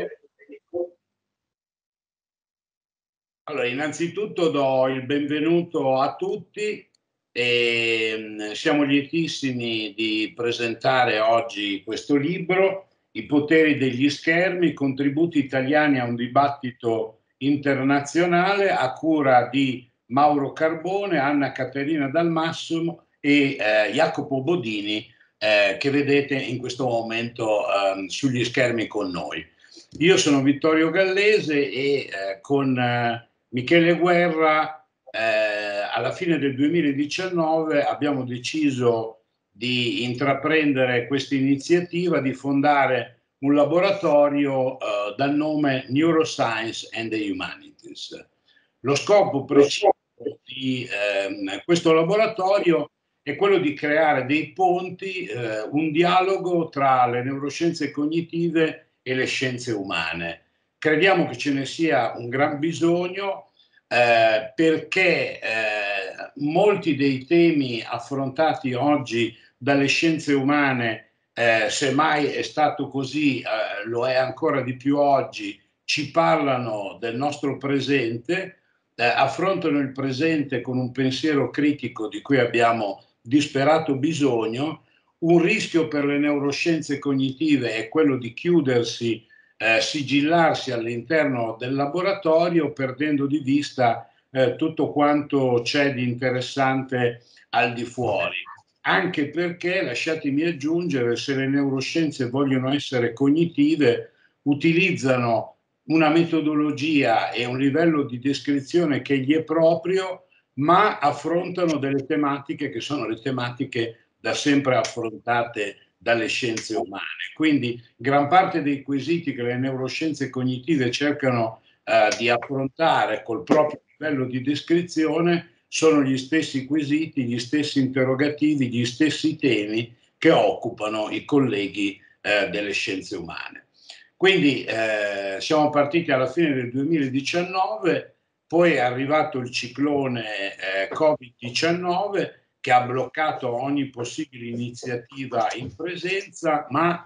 Ecco. Allora, innanzitutto do il benvenuto a tutti e mm, siamo lietissimi di presentare oggi questo libro, I poteri degli schermi, contributi italiani a un dibattito internazionale a cura di Mauro Carbone, Anna Caterina Dalmassimo e eh, Jacopo Bodini eh, che vedete in questo momento eh, sugli schermi con noi. Io sono Vittorio Gallese e eh, con eh, Michele Guerra eh, alla fine del 2019 abbiamo deciso di intraprendere questa iniziativa di fondare un laboratorio eh, dal nome Neuroscience and the Humanities. Lo scopo preciso di ehm, questo laboratorio è quello di creare dei ponti, eh, un dialogo tra le neuroscienze cognitive e e le scienze umane. Crediamo che ce ne sia un gran bisogno eh, perché eh, molti dei temi affrontati oggi dalle scienze umane, eh, semmai è stato così, eh, lo è ancora di più oggi, ci parlano del nostro presente, eh, affrontano il presente con un pensiero critico di cui abbiamo disperato bisogno un rischio per le neuroscienze cognitive è quello di chiudersi, eh, sigillarsi all'interno del laboratorio perdendo di vista eh, tutto quanto c'è di interessante al di fuori. Anche perché, lasciatemi aggiungere, se le neuroscienze vogliono essere cognitive, utilizzano una metodologia e un livello di descrizione che gli è proprio, ma affrontano delle tematiche che sono le tematiche da sempre affrontate dalle scienze umane. Quindi gran parte dei quesiti che le neuroscienze cognitive cercano eh, di affrontare col proprio livello di descrizione sono gli stessi quesiti, gli stessi interrogativi, gli stessi temi che occupano i colleghi eh, delle scienze umane. Quindi eh, siamo partiti alla fine del 2019, poi è arrivato il ciclone eh, Covid-19 che ha bloccato ogni possibile iniziativa in presenza, ma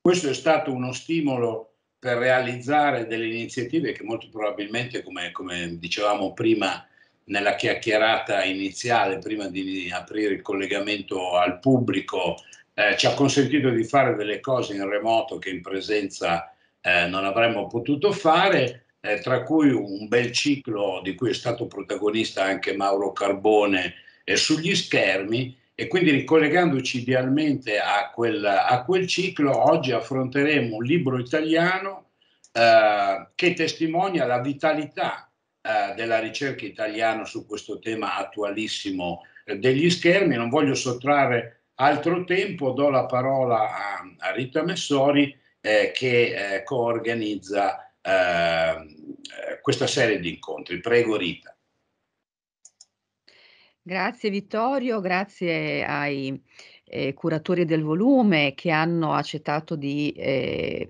questo è stato uno stimolo per realizzare delle iniziative che molto probabilmente, come, come dicevamo prima nella chiacchierata iniziale, prima di aprire il collegamento al pubblico, eh, ci ha consentito di fare delle cose in remoto che in presenza eh, non avremmo potuto fare, eh, tra cui un bel ciclo di cui è stato protagonista anche Mauro Carbone eh, sugli schermi e quindi ricollegandoci idealmente a quel, a quel ciclo, oggi affronteremo un libro italiano eh, che testimonia la vitalità eh, della ricerca italiana su questo tema attualissimo eh, degli schermi. Non voglio sottrarre altro tempo, do la parola a, a Rita Messori eh, che eh, coorganizza questa serie di incontri. Prego Rita. Grazie Vittorio, grazie ai eh, curatori del volume che hanno accettato di eh,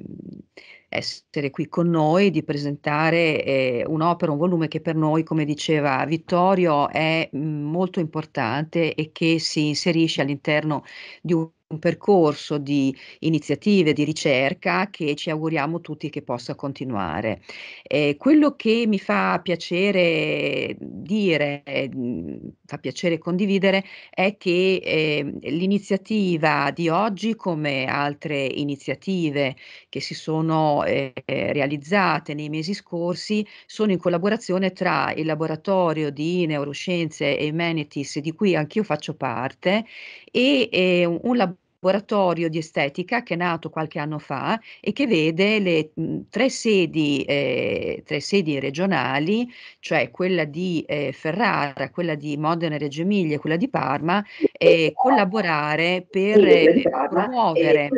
essere qui con noi, di presentare eh, un'opera, un volume che per noi, come diceva Vittorio, è mm, molto importante e che si inserisce all'interno di un un percorso di iniziative di ricerca che ci auguriamo tutti che possa continuare. Eh, quello che mi fa piacere dire, mm, fa piacere condividere, è che eh, l'iniziativa di oggi, come altre iniziative che si sono eh, realizzate nei mesi scorsi, sono in collaborazione tra il laboratorio di neuroscienze e humanities, di cui anch'io faccio parte, e ehm, un laboratorio laboratorio di estetica che è nato qualche anno fa e che vede le mh, mhmm, tre, sedi, eh, tre, sedi, regionali, cioè quella di eh, Ferrara, quella di Modena e Reggio Emilia e quella di Parma, eh, collaborare per promuovere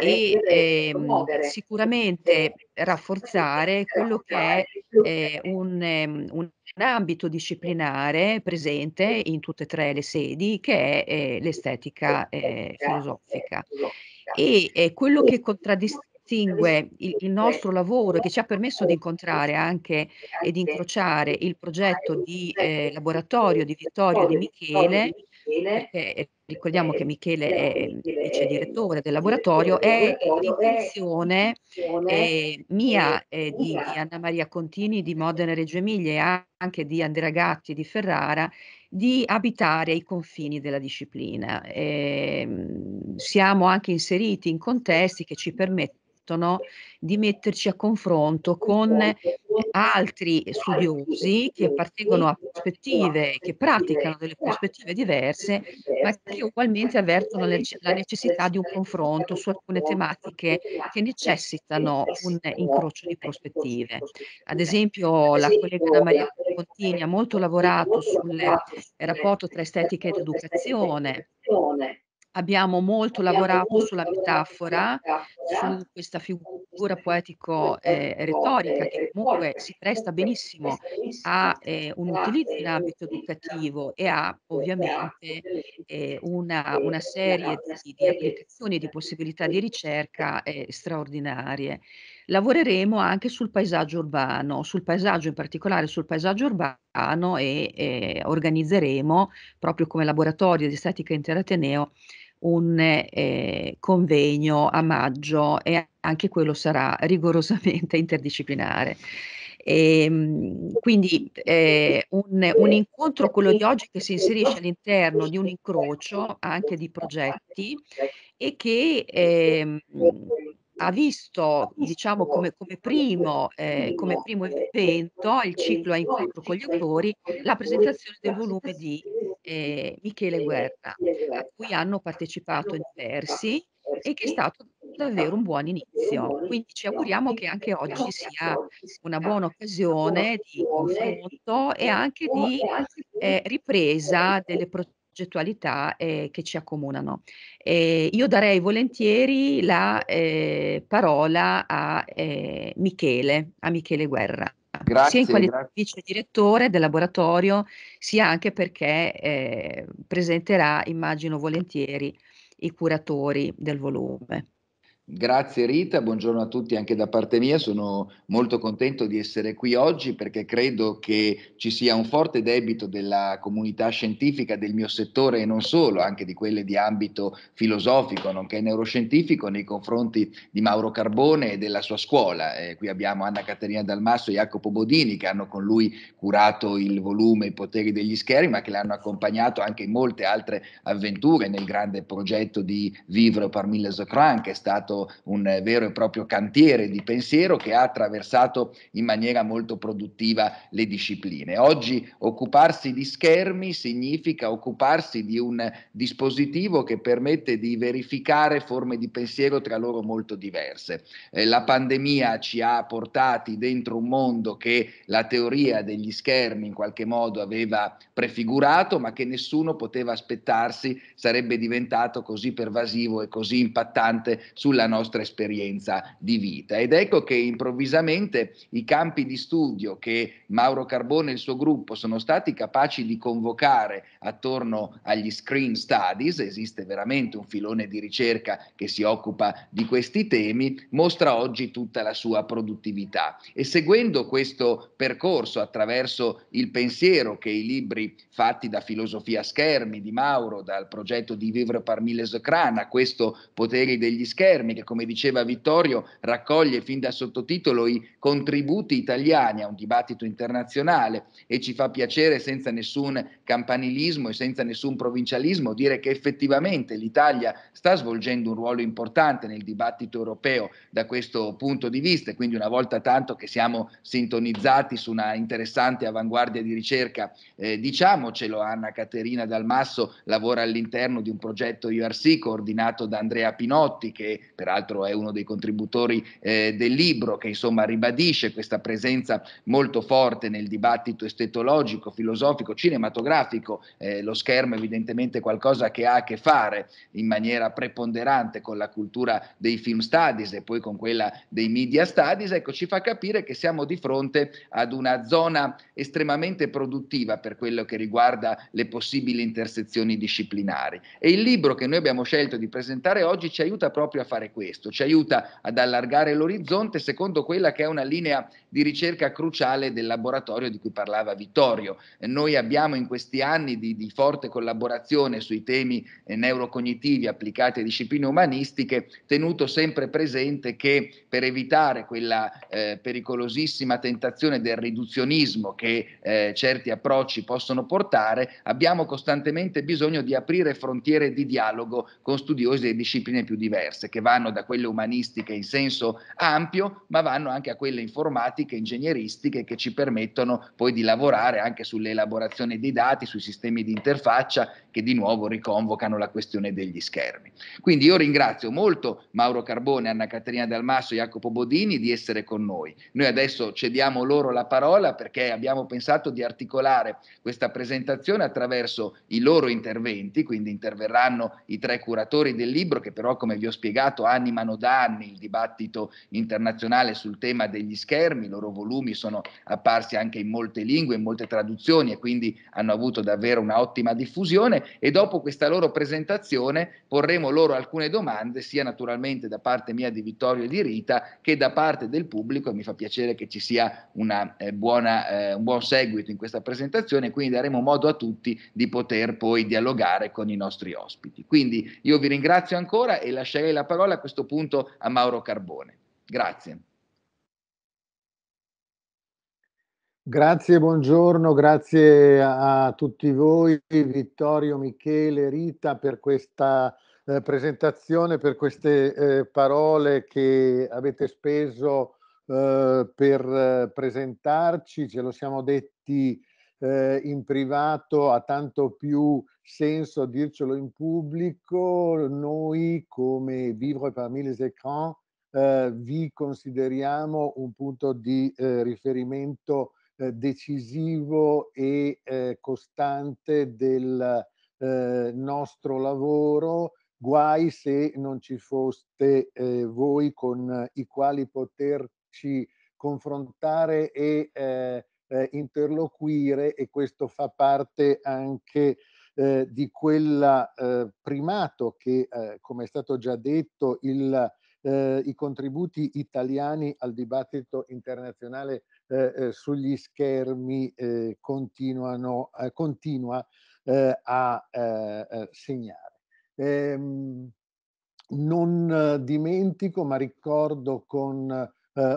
e, ehm, sicuramente rafforzare quello che è eh, un, ehm, un un ambito disciplinare presente in tutte e tre le sedi che è eh, l'estetica eh, eh filosofica. E eh, quello che contraddistingue il, il, nostro lavoro, e che ci ha permesso di incontrare anche e di incrociare il progetto eh, di laboratorio di Vittorio e di Michele, Michele, perché eh, ricordiamo che eh, Michele eh, è vice direttore del laboratorio, è l'intenzione eh, mia eh, di, di, Anna Maria Contini di Modena Reggio Emilia e anche di Andrea Gatti di Ferrara di abitare i confini della disciplina. Eh, siamo anche inseriti in contesti che ci permettono permettono di metterci a confronto con altri studiosi che appartengono a prospettive, che praticano delle prospettive diverse, ma che ugualmente avvertono la necessità di un confronto su alcune tematiche che necessitano un incrocio di prospettive. Ad esempio la collega Maria Contini ha molto lavorato sul rapporto tra estetica ed educazione abbiamo molto lavorato sulla metafora, su questa figura poetico eh, retorica che eh, comunque si presta benissimo a eh, un utilizzo in eh, ambito educativo e ha ovviamente eh, una, una, serie di, di applicazioni e di possibilità di ricerca eh, straordinarie. Lavoreremo anche sul paesaggio urbano, sul paesaggio in particolare sul paesaggio urbano e organizzeremo proprio come laboratorio di statica interateneo un eh, convegno a maggio e anche quello sarà rigorosamente interdisciplinare. E, ehm, quindi eh, un, un, incontro, quello di oggi, che si inserisce all'interno di un incrocio anche di progetti e che eh, ha visto diciamo, come, come, primo, eh, come, primo, evento il ciclo a incontro con gli autori la presentazione del volume di ehm, Michele ehm, Guerra, a cui hanno partecipato diversi e che è stato davvero un buon inizio. Quindi ci auguriamo che anche oggi sia una buona occasione di confronto e anche di eh, ripresa delle progettualità eh, che ci accomunano. Eh, io darei volentieri la eh, parola a eh, Michele, a Michele Guerra grazie, sia in qualità di vice direttore del laboratorio, sia anche perché eh, presenterà, immagino volentieri, i curatori del volume. Grazie Rita, buongiorno a tutti anche da parte mia, sono molto contento di essere qui oggi perché credo che ci sia un forte debito della comunità scientifica del mio settore e non solo, anche di quelle di ambito filosofico nonché neuroscientifico nei confronti di Mauro Carbone e della sua scuola. Eh, qui abbiamo Anna Caterina Dalmasso e Jacopo Bodini che hanno con lui curato il volume I poteri degli schermi ma che l'hanno accompagnato anche in molte altre avventure nel grande progetto di Vivre par mille écrans che è stato un vero e proprio cantiere di pensiero che ha attraversato in maniera molto produttiva le discipline. Oggi occuparsi di schermi significa occuparsi di un dispositivo che permette di verificare forme di pensiero tra loro molto diverse. Eh, la pandemia ci ha portati dentro un mondo che la teoria degli schermi in qualche modo aveva prefigurato, ma che nessuno poteva aspettarsi sarebbe diventato così pervasivo e così impattante sulla nostra esperienza di vita. Ed ecco che improvvisamente i campi di studio che Mauro Carbone e il suo gruppo sono stati capaci di convocare attorno agli Screen Studies, esiste veramente un filone di ricerca che si occupa di questi temi, mostra oggi tutta la sua produttività. E seguendo questo percorso attraverso il pensiero che i libri fatti da Filosofia Schermi di Mauro, dal progetto di Vivre par mille Zocrana, questo potere degli Schermi, che, come diceva Vittorio, raccoglie fin da sottotitolo i contributi italiani a un dibattito internazionale e ci fa piacere senza nessun campanilismo e senza nessun provincialismo dire che effettivamente l'Italia sta svolgendo un ruolo importante nel dibattito europeo da questo punto di vista e quindi una volta tanto che siamo sintonizzati su una interessante avanguardia di ricerca, eh, diciamocelo Anna Caterina Dalmasso lavora all'interno di un progetto IRC coordinato da Andrea Pinotti che per peraltro è uno dei contributori eh, del libro, che insomma ribadisce questa presenza molto forte nel dibattito estetologico, filosofico, cinematografico. Eh, lo schermo è evidentemente qualcosa che ha a che fare in maniera preponderante con la cultura dei film studies e poi con quella dei media studies, ecco, ci fa capire che siamo di fronte ad una zona estremamente produttiva per quello che riguarda le possibili intersezioni disciplinari. E il libro che noi abbiamo scelto di presentare oggi ci aiuta proprio a fare questo questo, ci aiuta ad allargare l'orizzonte secondo quella che è una linea di ricerca cruciale del laboratorio di cui parlava Vittorio. Eh, noi abbiamo in questi anni di, di forte collaborazione sui temi eh, neurocognitivi applicati a discipline umanistiche tenuto sempre presente che per evitare quella eh, pericolosissima tentazione del riduzionismo che eh, certi approcci possono portare, abbiamo costantemente bisogno di aprire frontiere di dialogo con studiosi e discipline più diverse, che vanno vanno da quelle umanistiche in senso ampio, ma vanno anche a quelle informatiche, ingegneristiche che ci permettono poi di lavorare anche sull'elaborazione dei dati, sui sistemi di interfaccia che di nuovo riconvocano la questione degli schermi. Quindi io ringrazio molto Mauro Carbone, Anna Caterina Dalmasso e Jacopo Bodini di essere con noi. Noi adesso cediamo loro la parola perché abbiamo pensato di articolare questa presentazione attraverso i loro interventi, quindi interverranno i tre curatori del libro che però come vi ho spiegato animano da anni il dibattito internazionale sul tema degli schermi, i loro volumi sono apparsi anche in molte lingue, in molte traduzioni e quindi hanno avuto davvero un'ottima diffusione e dopo questa loro presentazione porremo loro alcune domande, sia naturalmente da parte mia di Vittorio e di Rita che da parte del pubblico e mi fa piacere che ci sia una, eh, buona, eh, un buon seguito in questa presentazione, quindi daremo modo a tutti di poter poi dialogare con i nostri ospiti. Quindi io vi ringrazio ancora e lascerei la parola a questo punto a Mauro Carbone. Grazie. Grazie, buongiorno, grazie a tutti voi, Vittorio, Michele, Rita, per questa eh, presentazione, per queste eh, parole che avete speso eh, per eh, presentarci. Ce lo siamo detti eh, in privato, ha tanto più senso dircelo in pubblico. Noi, come Vivre parmi les écrans, eh, vi consideriamo un punto di riferimento eh, decisivo e eh, costante del eh, nostro lavoro, guai se non ci foste voi con i quali poterci confrontare e interloquire e questo fa parte anche eh, di quel eh, primato che, eh, come è stato già detto, il, i contributi italiani al dibattito internazionale eh, eh, sugli schermi eh, continuano, eh, continua eh, a eh, segnare. Ehm, non dimentico, ma ricordo con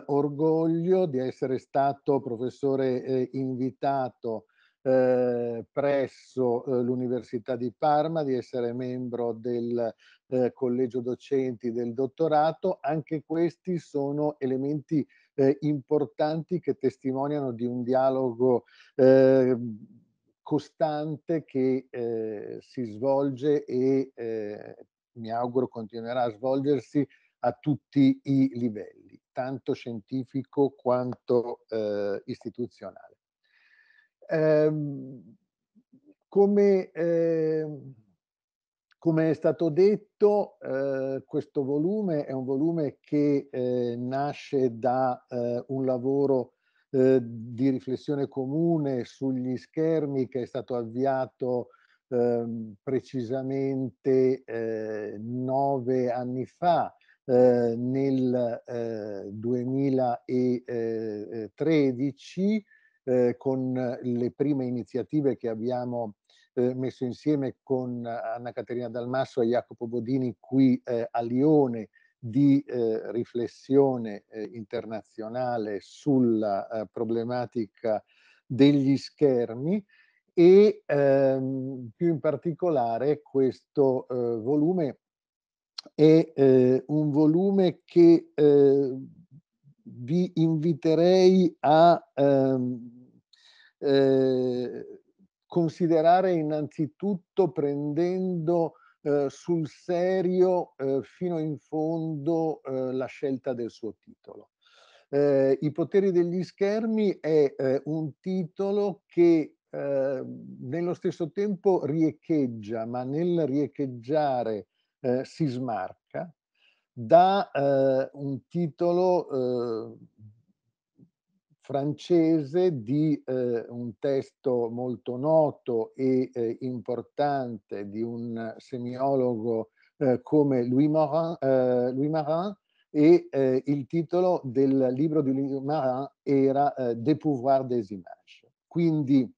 orgoglio di essere stato professore invitato eh, presso eh, l'Università di Parma, di essere membro del eh, collegio docenti del dottorato. Anche questi sono elementi eh, importanti che testimoniano di un dialogo eh, costante che eh, si svolge e eh, mi auguro continuerà a svolgersi a tutti i livelli, tanto scientifico quanto eh, istituzionale. Ehm, come ehm, come è stato detto, eh, questo volume è un volume che eh, nasce da eh, un lavoro eh, di riflessione comune sugli schermi che è stato avviato ehm, precisamente eh, nove anni fa, eh, nel 2013, con le prime iniziative che abbiamo eh, messo insieme con Anna Caterina Dalmasso e Jacopo Bodini qui eh, a Lione di eh, riflessione eh, internazionale sulla eh, problematica degli schermi e ehm, più in particolare questo eh, volume è un volume che vi inviterei a ehm, eh, considerare innanzitutto prendendo eh, sul serio eh, fino in fondo eh, la scelta del suo titolo. Eh, I poteri degli schermi è eh, un titolo che eh, nello stesso tempo riecheggia, ma nel riecheggiare si smarca da un titolo francese di eh, un testo molto noto e eh, importante di un semiologo eh, come Louis Marin, eh, Louis Marin e eh, il titolo del libro di Louis Marin era eh, De pouvoir des images. Quindi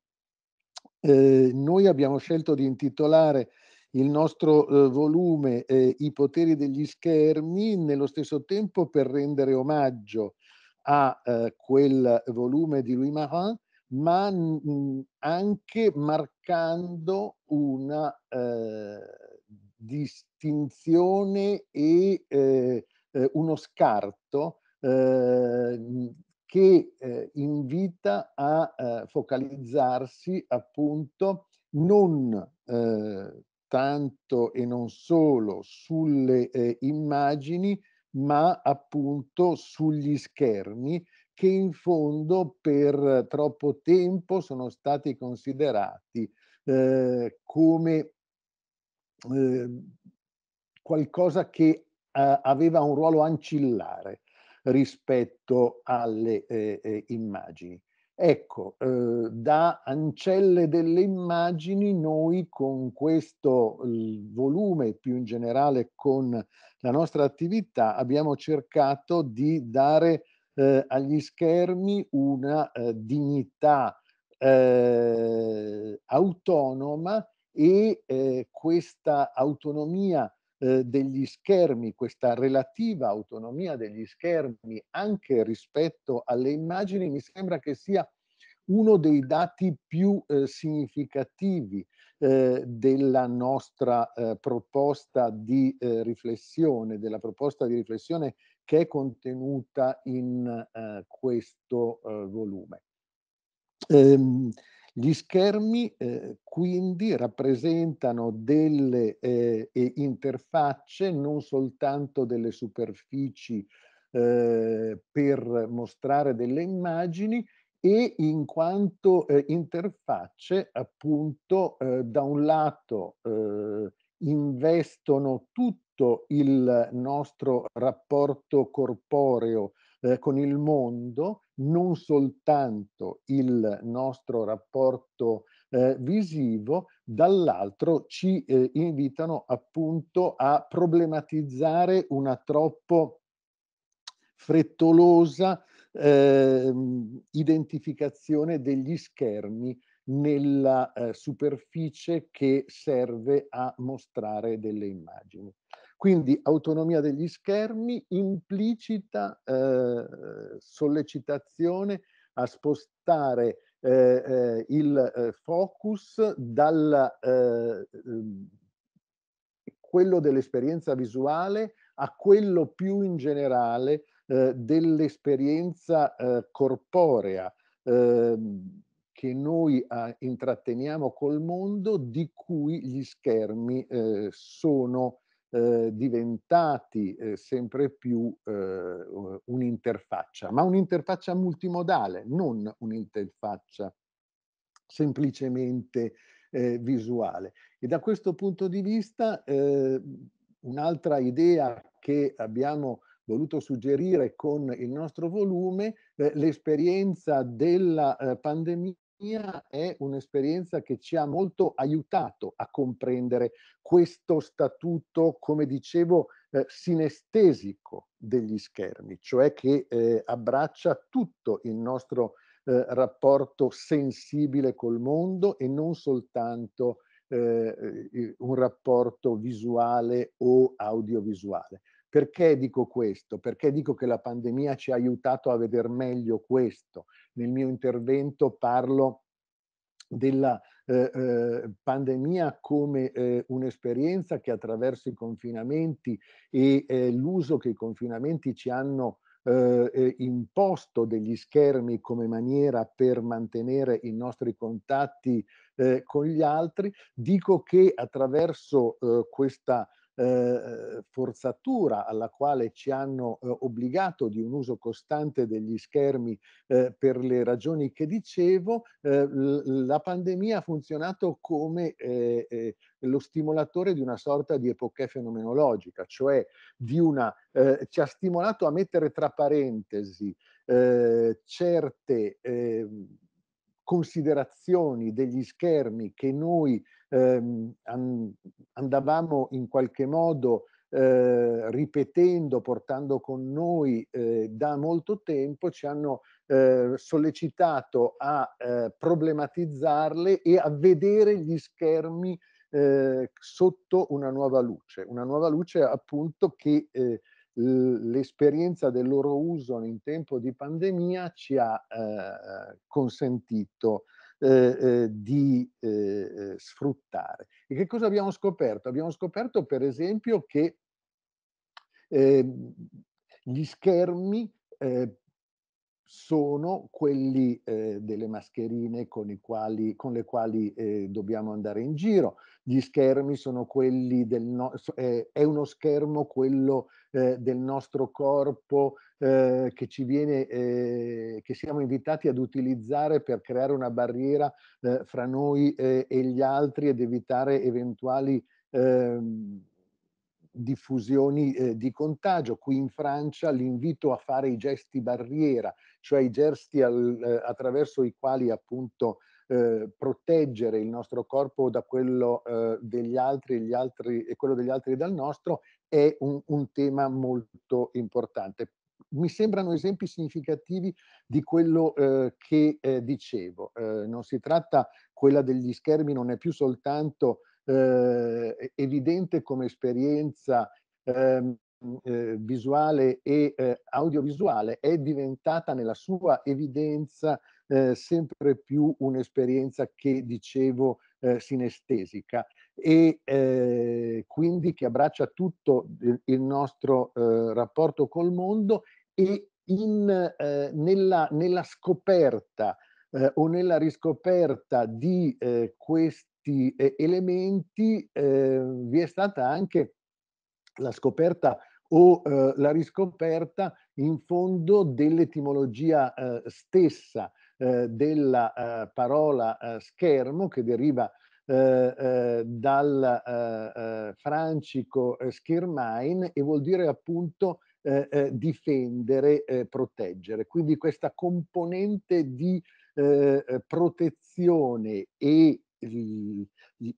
noi abbiamo scelto di intitolare il nostro eh, volume eh, I poteri degli schermi, nello stesso tempo per rendere omaggio a eh, quel volume di Louis Marin, ma mh, anche marcando una eh, distinzione e eh, eh uno scarto eh, che eh, invita a focalizzarsi appunto non tanto e non solo sulle immagini, ma appunto sugli schermi che in fondo per troppo tempo sono stati considerati eh, come eh, qualcosa che eh, aveva un ruolo ancillare rispetto alle eh, eh, immagini. Ecco, eh, da Ancelle delle immagini noi con questo volume, più in generale con la nostra attività, abbiamo cercato di dare eh, agli schermi una eh, dignità eh, autonoma e eh, questa autonomia eh, degli schermi, questa relativa autonomia degli schermi anche rispetto alle immagini, mi sembra che sia uno dei dati più eh, significativi eh, della nostra eh, proposta di eh, riflessione, della proposta di riflessione che è contenuta in eh, questo volume. Ehm, gli schermi eh, quindi rappresentano delle eh, interfacce, non soltanto delle superfici eh, per mostrare delle immagini, e in quanto eh, interfacce appunto eh, da un lato eh, investono tutto il nostro rapporto corporeo eh, con il mondo, non soltanto il nostro rapporto eh, visivo, dall'altro ci eh, invitano appunto a problematizzare una troppo frettolosa ehm, identificazione degli schermi nella eh, superficie che serve a mostrare delle immagini. Quindi autonomia degli schermi implicita eh, sollecitazione a spostare eh, eh il eh, focus dal eh, ehm, quello dell'esperienza visuale a quello più in generale dell'esperienza corporea ehm, che noi intratteniamo col mondo di cui gli schermi sono eh, diventati eh, sempre più eh, un'interfaccia, ma un'interfaccia multimodale, non un'interfaccia semplicemente eh, visuale. E da questo punto di vista eh, un'altra idea che abbiamo voluto suggerire con il nostro volume, l'esperienza della pandemia mia è un'esperienza che ci ha molto aiutato a comprendere questo statuto, come dicevo, eh, sinestesico degli schermi, cioè che eh, abbraccia tutto il nostro eh, rapporto sensibile col mondo e non soltanto eh, eh, un rapporto visuale o audiovisuale. Perché dico questo? Perché dico che la pandemia ci ha aiutato a vedere meglio questo? Nel mio intervento parlo della eh, eh, pandemia come eh, un'esperienza che attraverso i confinamenti e eh, l'uso che i confinamenti ci hanno eh, eh, imposto degli schermi come maniera per mantenere i nostri contatti con gli altri, dico che attraverso questa eh, forzatura alla quale ci hanno eh, obbligato di un uso costante degli schermi eh, per le ragioni che dicevo, la pandemia ha funzionato come eh, eh, lo stimolatore di una sorta di epochè fenomenologica, cioè una, ci ha stimolato a mettere tra parentesi certe ehm, considerazioni degli schermi che noi ehm, andavamo in qualche modo eh, ripetendo, portando con noi eh, da molto tempo, ci hanno eh, sollecitato a eh, problematizzarle e a vedere gli schermi eh, sotto una nuova luce, una nuova luce appunto che eh, l'esperienza del loro uso in tempo di pandemia ci ha consentito eh, eh, di eh, eh, sfruttare. E che cosa abbiamo scoperto? Abbiamo scoperto per esempio che eh, gli schermi eh, sono quelli delle mascherine con, quali, con le quali dobbiamo andare in giro, gli schermi sono quelli del no, eh, è uno schermo quello eh, del nostro corpo eh, che ci viene eh, che siamo invitati ad utilizzare per creare una barriera eh, fra noi eh, e gli altri ed evitare eventuali ehm, diffusioni eh, di contagio. Qui in Francia l'invito a fare i gesti barriera, cioè i gesti al, eh, attraverso i quali appunto eh, proteggere il nostro corpo da quello eh, degli altri, gli altri e quello degli altri dal nostro è un, un tema molto importante mi sembrano esempi significativi di quello eh, che eh, dicevo. Eh, non si tratta, quella degli schermi non è più soltanto eh, evidente come esperienza ehm, eh, visuale e eh, audiovisuale, è diventata nella sua evidenza eh, sempre più un'esperienza che dicevo eh, sinestesica e eh, quindi che abbraccia tutto il nostro eh, rapporto col mondo e in, eh, nella, nella, scoperta o nella riscoperta di questi elementi vi è stata anche la scoperta o eh, la riscoperta in fondo dell'etimologia eh, stessa eh, della eh, parola eh, schermo che deriva eh, eh, dal francico schermain e vuol dire appunto difendere, proteggere. Quindi questa componente di protezione e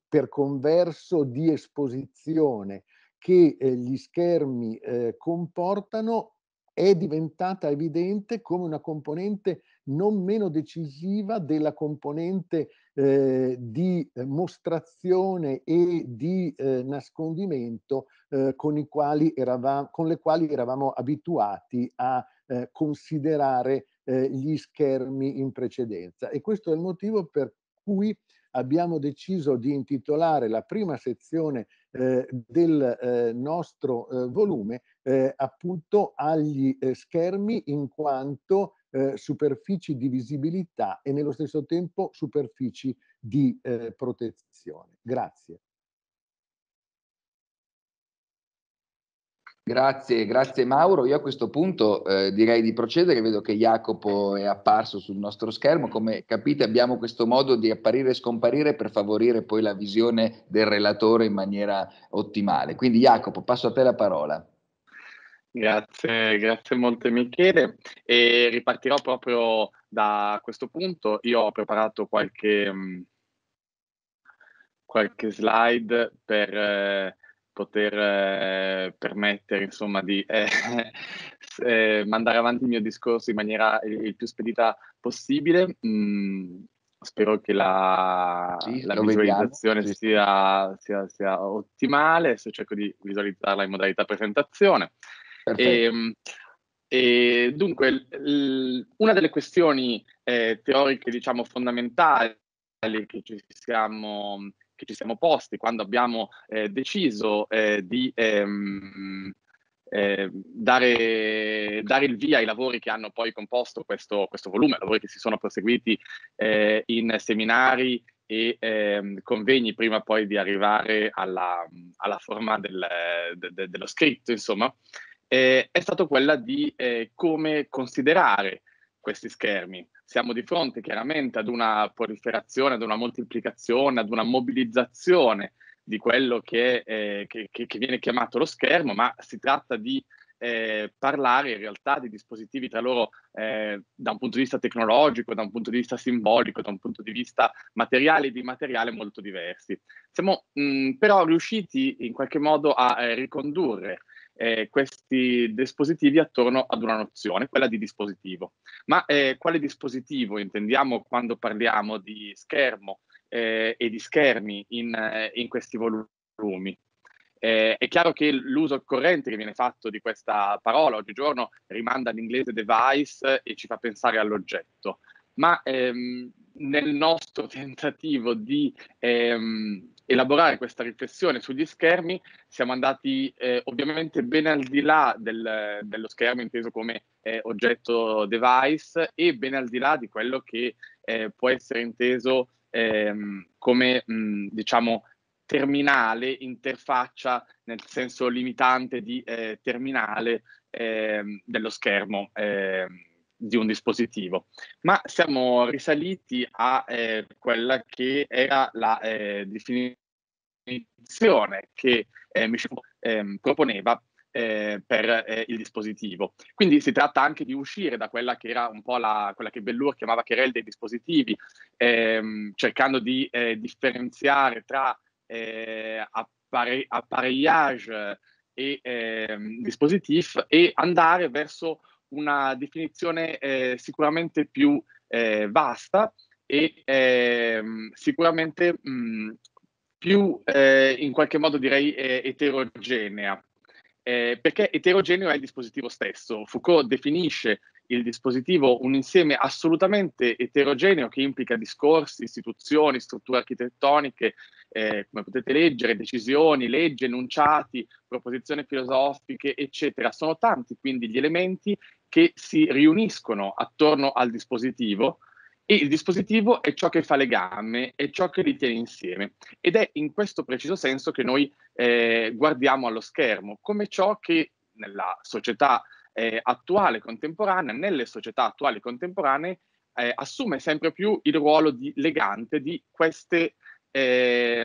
per converso di esposizione che gli schermi comportano è diventata evidente come una componente non meno decisiva della componente eh, di eh, mostrazione e di eh, nascondimento eh, con, eravamo, con, le quali eravamo abituati a eh, considerare eh, gli schermi in precedenza. E questo è il motivo per cui abbiamo deciso di intitolare la prima sezione eh, del eh, nostro eh, volume appunto agli schermi in quanto eh, superfici di visibilità e nello stesso tempo superfici di eh, protezione. Grazie. Grazie, grazie Mauro. Io a questo punto eh, direi di procedere. Vedo che Jacopo è apparso sul nostro schermo. Come capite abbiamo questo modo di apparire e scomparire per favorire poi la visione del relatore in maniera ottimale. Quindi Jacopo, passo a te la parola. Grazie, grazie molte Michele. E ripartirò proprio da questo punto. Io ho preparato qualche, mm, qualche slide per eh, poter eh, permettere insomma, di eh, eh, mandare avanti il mio discorso in maniera il, più spedita possibile. Mm, spero che la, sì, la visualizzazione sì. sia, sia, sia ottimale. Se cerco di visualizzarla in modalità presentazione. E, ehm, e, dunque, l, una delle questioni eh, teoriche, diciamo, fondamentali che ci siamo, che ci siamo posti quando abbiamo eh, deciso eh, di ehm, eh, dare, dare, il via ai lavori che hanno poi composto questo, questo volume, lavori che si sono proseguiti eh, in seminari e ehm, convegni prima poi di arrivare alla, alla forma del, de, de, dello scritto, insomma eh, è stata quella di eh, come considerare questi schermi. Siamo di fronte chiaramente ad una proliferazione, ad una moltiplicazione, ad una mobilizzazione di quello che, eh, che, che viene chiamato lo schermo, ma si tratta di eh, parlare in realtà di dispositivi tra loro eh, da un punto di vista tecnologico, da un punto di vista simbolico, da un punto di vista materiale e di materiale molto diversi. Siamo mh, mm, però riusciti in qualche modo a eh, ricondurre eh, questi dispositivi attorno ad una nozione, quella di dispositivo. Ma eh, quale dispositivo intendiamo quando parliamo di schermo eh, e di schermi in, eh, in questi volumi? Eh, è chiaro che l'uso corrente che viene fatto di questa parola oggigiorno rimanda all'inglese device eh, e ci fa pensare all'oggetto, ma ehm, nel nostro tentativo di ehm, elaborare questa riflessione sugli schermi siamo andati eh, ovviamente ben al di là del, dello schermo inteso come eh, oggetto device e ben al di là di quello che eh, può essere inteso ehm, come mh, mm, diciamo terminale, interfaccia nel senso limitante di eh, terminale ehm, dello schermo ehm di un dispositivo, ma siamo risaliti a eh, quella che era la eh, definizione che eh, Michel ehm, proponeva eh, per eh, il dispositivo. Quindi si tratta anche di uscire da quella che era un po' la, quella che Bellur chiamava querel dei dispositivi, ehm, cercando di eh, differenziare tra eh, appare- appareillage e ehm, dispositivi e andare verso una definizione eh, sicuramente più eh, vasta e ehm, sicuramente mh, mm, più eh, in qualche modo direi eh, eterogenea. Eh, perché eterogeneo è il dispositivo stesso. Foucault definisce il dispositivo un insieme assolutamente eterogeneo che implica discorsi, istituzioni, strutture architettoniche, eh, come potete leggere, decisioni, leggi, enunciati, proposizioni filosofiche, eccetera. Sono tanti quindi gli elementi che si riuniscono attorno al dispositivo e il dispositivo è ciò che fa le gambe, è ciò che li tiene insieme. Ed è in questo preciso senso che noi eh, guardiamo allo schermo, come ciò che nella società eh, attuale contemporanea, nelle società attuali contemporanee, eh, assume sempre più il ruolo di legante di queste eh,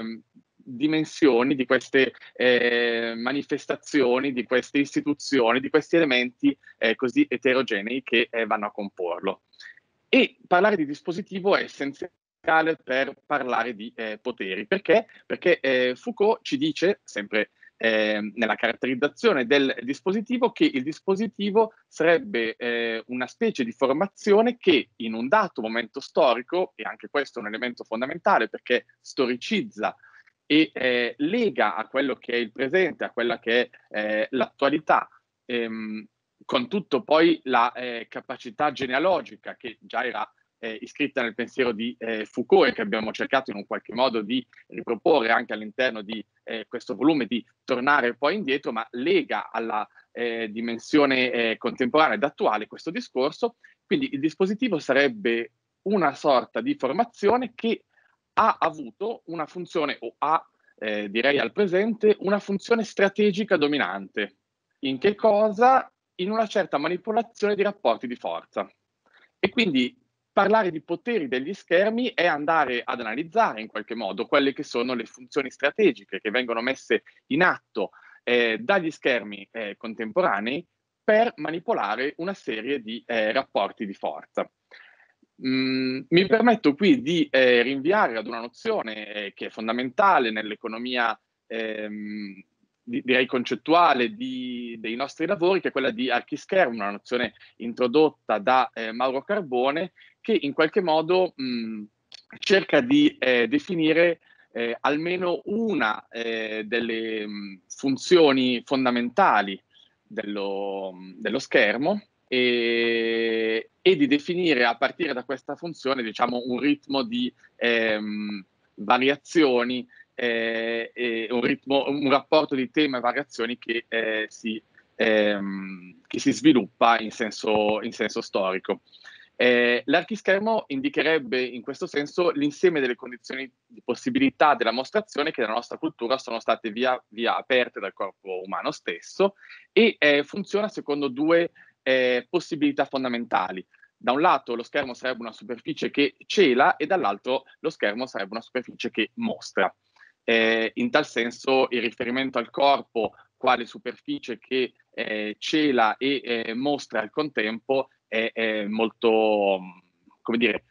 dimensioni di queste eh, manifestazioni, di queste istituzioni, di questi elementi eh, così eterogenei che eh, vanno a comporlo. E parlare di dispositivo è essenziale per parlare di eh, poteri. Perché? Perché eh, Foucault ci dice, sempre ehm, nella caratterizzazione del dispositivo, che il dispositivo sarebbe eh, una specie di formazione che in un dato momento storico, e anche questo è un elemento fondamentale perché storicizza e eh, lega a quello che è il presente, a quella che è eh, l'attualità, ehm, con tutto poi la eh, capacità genealogica che già era eh, iscritta nel pensiero di eh, Foucault e che abbiamo cercato in un qualche modo di riproporre anche all'interno di eh, questo volume, di tornare poi indietro, ma lega alla dimensione contemporanea ed attuale questo discorso. Quindi il dispositivo sarebbe una sorta di formazione che ha avuto una funzione, o ha, eh, direi al presente, una funzione strategica dominante. In che cosa? In una certa manipolazione di rapporti di forza. E quindi parlare di poteri degli schermi è andare ad analizzare in qualche modo quelle che sono le funzioni strategiche che vengono messe in atto eh, dagli schermi eh, contemporanei per manipolare una serie di eh, rapporti di forza. Mm, mi permetto qui di eh, rinviare ad una nozione che è fondamentale nell'economia, ehm, di, direi concettuale, di, dei nostri lavori, che è quella di archischermo, una nozione introdotta da eh, Mauro Carbone, che in qualche modo mh, mm, cerca di eh, definire eh, almeno una eh, delle mh, mm, funzioni fondamentali dello, dello schermo e, e, di definire a partire da questa funzione diciamo, un ritmo di ehm, variazioni, eh, un, ritmo, un, rapporto di tema e variazioni che, eh, si, ehm, che si, sviluppa in senso, in senso storico. Eh, l'archischermo indicherebbe in questo senso l'insieme delle condizioni di possibilità della mostrazione che nella nostra cultura sono state via, via aperte dal corpo umano stesso e eh, funziona secondo due eh, possibilità fondamentali. Da un lato lo schermo sarebbe una superficie che cela e dall'altro lo schermo sarebbe una superficie che mostra. Eh, in tal senso il riferimento al corpo quale superficie che eh, cela e eh, mostra al contempo è, è molto, come dire,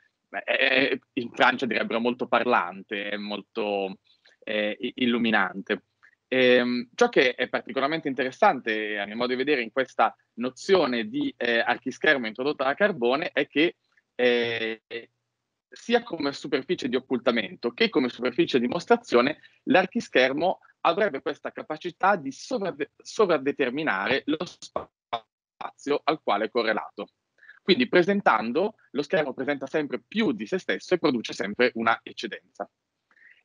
è, in Francia direbbero molto parlante, è molto eh, illuminante. Ehm, ciò che è particolarmente interessante, a mio modo di vedere, in questa nozione di eh, archischermo introdotta da Carbone è che eh, sia come superficie di occultamento che come superficie di mostrazione, l'archischermo avrebbe questa capacità di sovrade- sovradeterminare lo spazio al quale è correlato. Quindi presentando, lo schermo presenta sempre più di se stesso e produce sempre una eccedenza.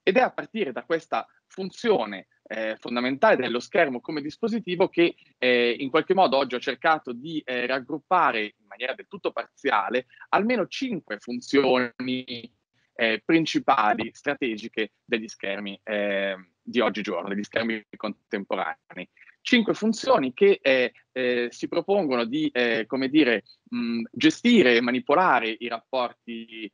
Ed è a partire da questa funzione eh, fondamentale dello schermo come dispositivo che eh, in qualche modo oggi ho cercato di eh, raggruppare in maniera del tutto parziale almeno cinque funzioni eh, principali strategiche degli schermi ehm, di oggigiorno, degli schermi contemporanei. Cinque funzioni che eh, eh, si propongono di, come dire, mh, mm, gestire e manipolare i rapporti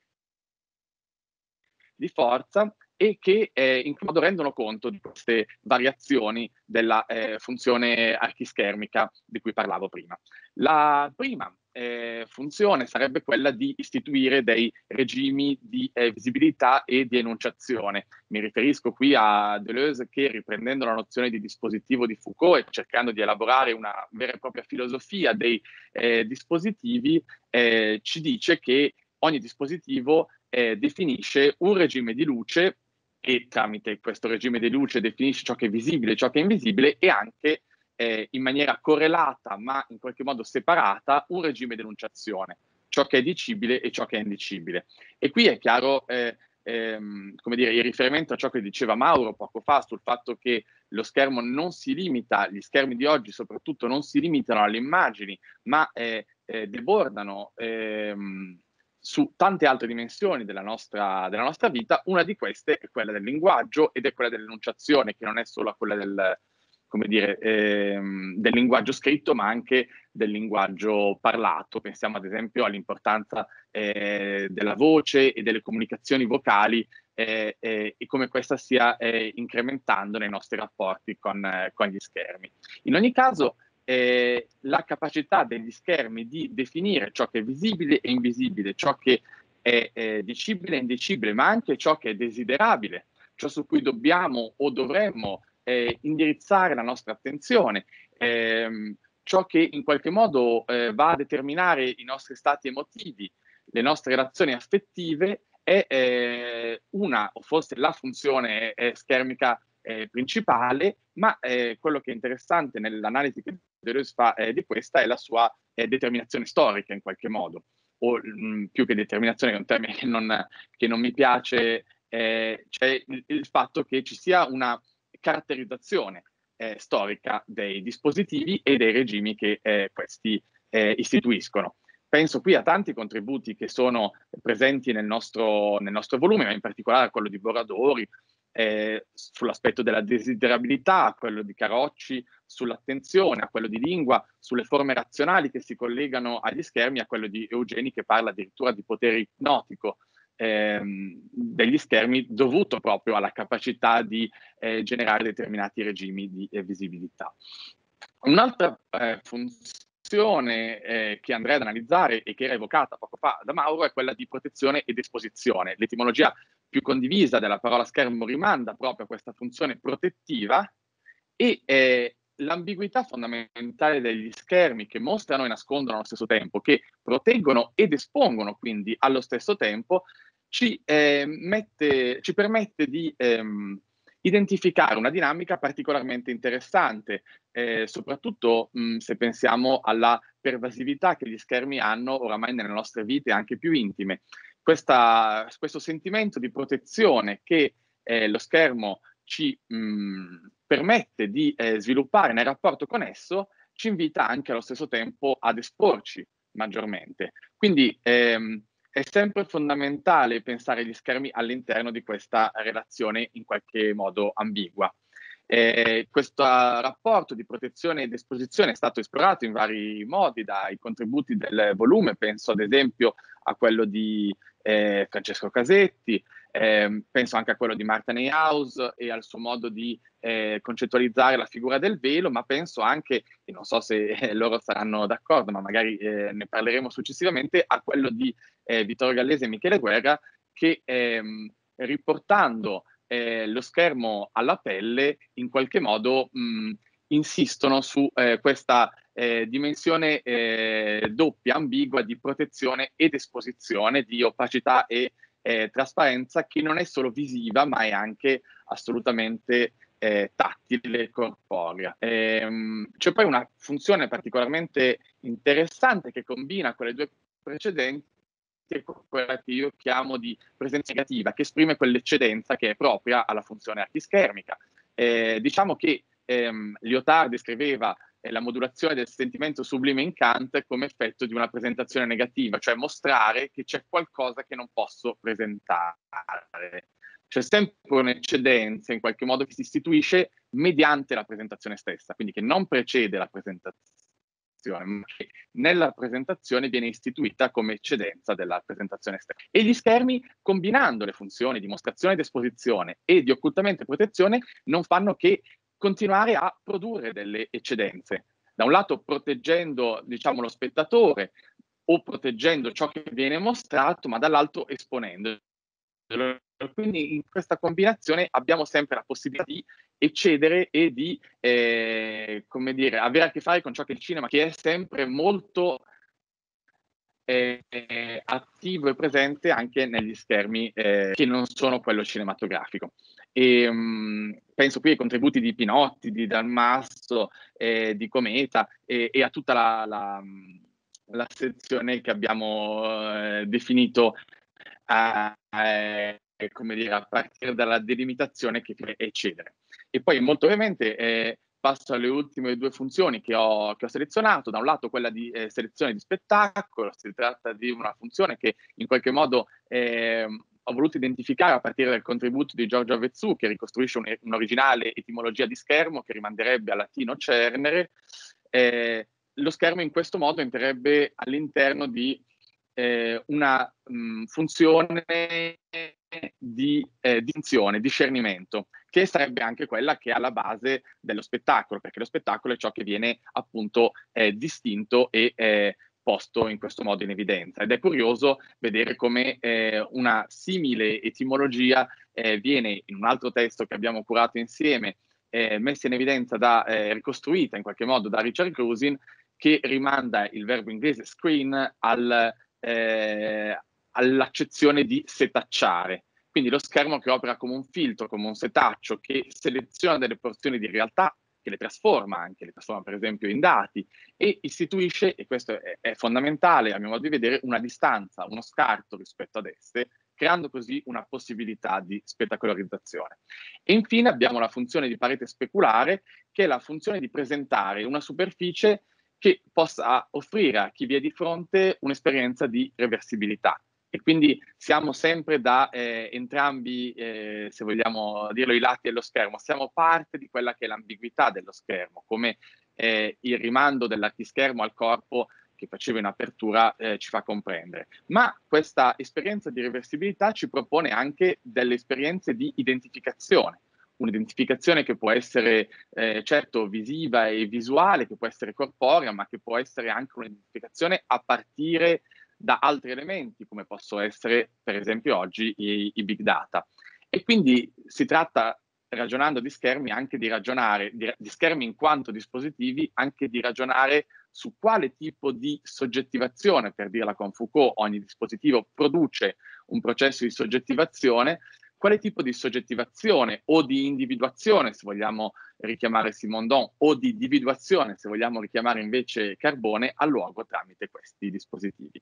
di forza e che eh, in modo rendono conto di queste variazioni della eh, funzione archischermica di cui parlavo prima. La prima eh, funzione sarebbe quella di istituire dei regimi di eh, visibilità e di enunciazione. Mi riferisco qui a Deleuze che, riprendendo la nozione di dispositivo di Foucault e cercando di elaborare una vera e propria filosofia dei eh, dispositivi, eh, ci dice che ogni dispositivo eh, definisce un regime di luce che tramite questo regime di luce definisce ciò che è visibile e ciò che è invisibile e anche eh, in maniera correlata ma in qualche modo separata un regime di enunciazione, ciò che è dicibile e ciò che è indicibile. E qui è chiaro, eh, ehm, come dire, il riferimento a ciò che diceva Mauro poco fa sul fatto che lo schermo non si limita, gli schermi di oggi soprattutto non si limitano alle immagini, ma eh, eh debordano. Ehm, su tante altre dimensioni della nostra, della nostra vita, una di queste è quella del linguaggio ed è quella dell'enunciazione, che non è solo quella del, come dire, ehm, del linguaggio scritto, ma anche del linguaggio parlato. Pensiamo ad esempio all'importanza eh, della voce e delle comunicazioni vocali eh, eh, e come questa stia eh, incrementando nei nostri rapporti con, con gli schermi. In ogni caso, eh, la capacità degli schermi di definire ciò che è visibile e invisibile, ciò che è eh, dicibile e indicibile, ma anche ciò che è desiderabile, ciò su cui dobbiamo o dovremmo eh, indirizzare la nostra attenzione, ehm, ciò che in qualche modo eh, va a determinare i nostri stati emotivi, le nostre relazioni affettive, è eh, una o forse la funzione schermica eh, principale, ma eh, quello che è interessante nell'analisi che Deleuze fa eh, di questa è la sua eh, determinazione storica in qualche modo, o mh, mm, più che determinazione, è un termine che non, che non mi piace, c'è eh, cioè il, il, fatto che ci sia una caratterizzazione eh, storica dei dispositivi e dei regimi che questi istituiscono. Penso qui a tanti contributi che sono presenti nel nostro, nel nostro volume, ma in particolare a quello di Boradori, eh, sull'aspetto della desiderabilità, a quello di Carocci, sull'attenzione, a quello di lingua, sulle forme razionali che si collegano agli schermi, a quello di Eugeni che parla addirittura di potere ipnotico ehm, degli schermi dovuto proprio alla capacità di eh, generare determinati regimi di eh, visibilità. Un'altra eh, funzione eh, che andrei ad analizzare e che era evocata poco fa da Mauro è quella di protezione ed esposizione. L'etimologia più condivisa della parola schermo rimanda proprio a questa funzione protettiva e eh, l'ambiguità fondamentale degli schermi che mostrano e nascondono allo stesso tempo, che proteggono ed espongono quindi allo stesso tempo, ci, eh, mette, ci permette di ehm, identificare una dinamica particolarmente interessante, eh, soprattutto mh, se pensiamo alla pervasività che gli schermi hanno oramai nelle nostre vite anche più intime questa, questo sentimento di protezione che eh, lo schermo ci mh, permette di eh, sviluppare nel rapporto con esso, ci invita anche allo stesso tempo ad esporci maggiormente. Quindi ehm, è sempre fondamentale pensare agli schermi all'interno di questa relazione in qualche modo ambigua. Eh, questo ah, rapporto di protezione ed esposizione è stato esplorato in vari modi, dai contributi del volume, penso ad esempio a quello di eh, Francesco Casetti, eh, penso anche a quello di Marta Neyhouse e al suo modo di eh, concettualizzare la figura del velo, ma penso anche, e non so se eh, loro saranno d'accordo, ma magari eh, ne parleremo successivamente, a quello di eh, Vittorio Gallese e Michele Guerra che ehm, riportando eh, lo schermo alla pelle in qualche modo mh, mm, insistono su eh, questa eh, dimensione eh, doppia, ambigua di protezione ed esposizione, di opacità e eh, trasparenza che non è solo visiva ma è anche assolutamente eh, tattile e corporea. Ehm, c'è poi una funzione particolarmente interessante che combina quelle due precedenti che io chiamo di presenza negativa, che esprime quell'eccedenza che è propria alla funzione archischermica. Eh, diciamo che ehm, Lyotard descriveva eh, la modulazione del sentimento sublime in Kant come effetto di una presentazione negativa, cioè mostrare che c'è qualcosa che non posso presentare. C'è sempre un'eccedenza in qualche modo che si istituisce mediante la presentazione stessa, quindi che non precede la presentazione presentazione, ma che nella presentazione viene istituita come eccedenza della presentazione esterna. E gli schermi, combinando le funzioni di mostrazione ed esposizione e di occultamento e protezione, non fanno che continuare a produrre delle eccedenze. Da un lato proteggendo diciamo, lo spettatore o proteggendo ciò che viene mostrato, ma dall'altro esponendolo quindi in questa combinazione abbiamo sempre la possibilità di eccedere e di eh, come dire, avere a che fare con ciò che è il cinema, che è sempre molto eh, attivo e presente anche negli schermi eh, che non sono quello cinematografico. E, mh, mm, penso qui ai contributi di Pinotti, di Dalmasso, eh, di Cometa e, a tutta la, la, mm, la sezione che abbiamo eh, definito a, eh, come dire, a partire dalla delimitazione che eccedere. E poi molto ovviamente eh, passo alle ultime due funzioni che ho, che ho, selezionato. Da un lato quella di eh, selezione di spettacolo, si tratta di una funzione che in qualche modo eh, ho voluto identificare a partire dal contributo di Giorgio Avezzù che ricostruisce un, un'originale etimologia di schermo che rimanderebbe al latino cernere. Eh, lo schermo in questo modo entrerebbe all'interno di eh, una mh, funzione di eh, distinzione, discernimento, che sarebbe anche quella che è alla base dello spettacolo, perché lo spettacolo è ciò che viene appunto eh, distinto e eh, posto in questo modo in evidenza. Ed è curioso vedere come eh, una simile etimologia eh, viene in un altro testo che abbiamo curato insieme, eh, messa in evidenza da, eh, ricostruita in qualche modo da Richard Crusin, che rimanda il verbo inglese screen al eh, all'accezione di setacciare. Quindi lo schermo che opera come un filtro, come un setaccio, che seleziona delle porzioni di realtà, che le trasforma anche, le trasforma per esempio in dati, e istituisce, e questo è, è fondamentale a mio modo di vedere, una distanza, uno scarto rispetto ad esse, creando così una possibilità di spettacolarizzazione. E infine abbiamo la funzione di parete speculare, che è la funzione di presentare una superficie che possa offrire a chi vi è di fronte un'esperienza di reversibilità. E quindi siamo sempre da eh, entrambi, eh, se vogliamo dirlo, i lati dello schermo, siamo parte di quella che è l'ambiguità dello schermo, come eh, il rimando dell'artischermo al corpo che faceva in apertura eh, ci fa comprendere. Ma questa esperienza di reversibilità ci propone anche delle esperienze di identificazione, un'identificazione che può essere eh, certo visiva e visuale, che può essere corporea, ma che può essere anche un'identificazione a partire da altri elementi, come possono essere per esempio oggi i, i big data. E quindi si tratta ragionando di schermi anche di ragionare, di, di, schermi in quanto dispositivi, anche di ragionare su quale tipo di soggettivazione, per dirla con Foucault, ogni dispositivo produce un processo di soggettivazione, quale tipo di soggettivazione o di individuazione, se vogliamo richiamare Simondon, o di individuazione, se vogliamo richiamare invece Carbone, ha luogo tramite questi dispositivi.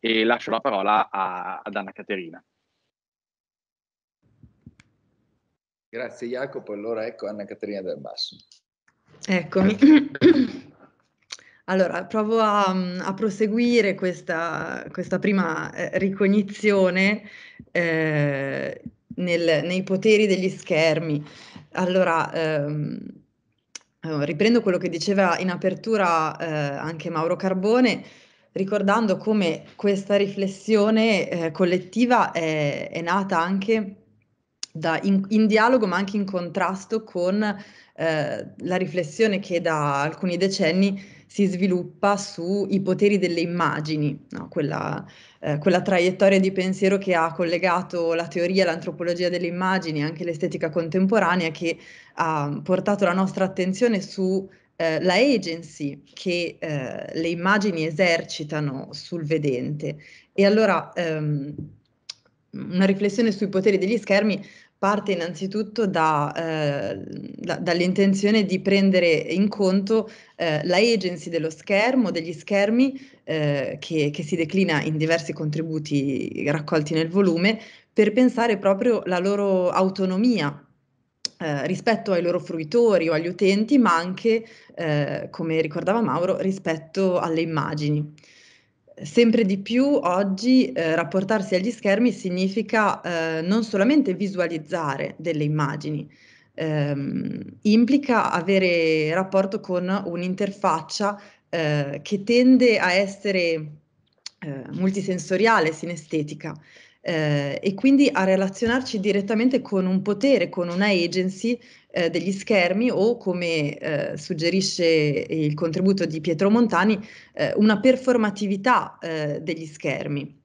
E lascio la parola a, ad Anna Caterina. Grazie Jacopo, allora ecco Anna Caterina Del Basso. Eccomi. Allora, provo a, a proseguire questa, questa prima eh, ricognizione eh, nel, nei poteri degli schermi. Allora, ehm, riprendo quello che diceva in apertura eh, anche Mauro Carbone, ricordando come questa riflessione eh, collettiva è, è, nata anche da, in, in, dialogo ma anche in contrasto con eh, la riflessione che da alcuni decenni si sviluppa sui poteri delle immagini, no? quella, eh, quella, traiettoria di pensiero che ha collegato la teoria, l'antropologia delle immagini, anche l'estetica contemporanea, che ha portato la nostra attenzione su eh, la agency che eh, le immagini esercitano sul vedente. E allora ehm, una riflessione sui poteri degli schermi parte innanzitutto da, eh, da, dall'intenzione di prendere in conto eh, la agency dello schermo, degli schermi eh, che, che, si declina in diversi contributi raccolti nel volume per pensare proprio alla loro autonomia eh, rispetto ai loro fruitori o agli utenti, ma anche, eh, come ricordava Mauro, rispetto alle immagini sempre di più oggi eh, rapportarsi agli schermi significa eh, non solamente visualizzare delle immagini, ehm, implica avere rapporto con un'interfaccia eh, che tende a essere eh, multisensoriale, sinestetica. Eh, e quindi a relazionarci direttamente con un potere, con una agency eh, degli schermi o, come eh, suggerisce il contributo di Pietro Montani, eh, una performatività eh, degli schermi.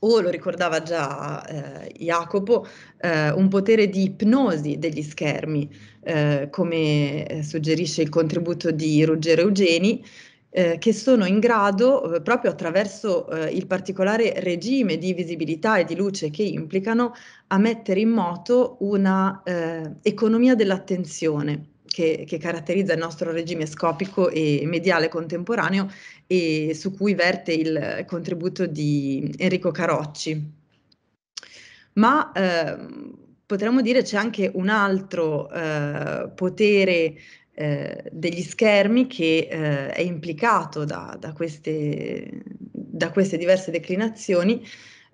O lo ricordava già eh, Jacopo, eh, un potere di ipnosi degli schermi, come suggerisce il contributo di Ruggero Eugeni, eh, che sono in grado, eh, proprio attraverso eh, il particolare regime di visibilità e di luce che implicano, a mettere in moto una eh, economia dell'attenzione. Che, che, caratterizza il nostro regime scopico e mediale contemporaneo e su cui verte il contributo di Enrico Carocci. Ma ehm, potremmo dire c'è anche un altro eh, potere eh, degli schermi che eh, è implicato da, da, queste, da, queste, diverse declinazioni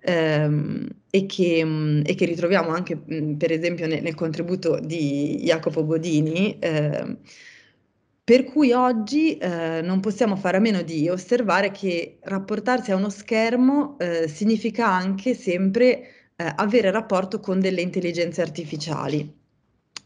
ehm, e, che, mh, mm, e, che, ritroviamo anche mh, mm, per esempio nel, nel, contributo di Jacopo Godini, Eh, per cui oggi eh, non possiamo fare a meno di osservare che rapportarsi a uno schermo eh, significa anche sempre eh, avere rapporto con delle intelligenze artificiali.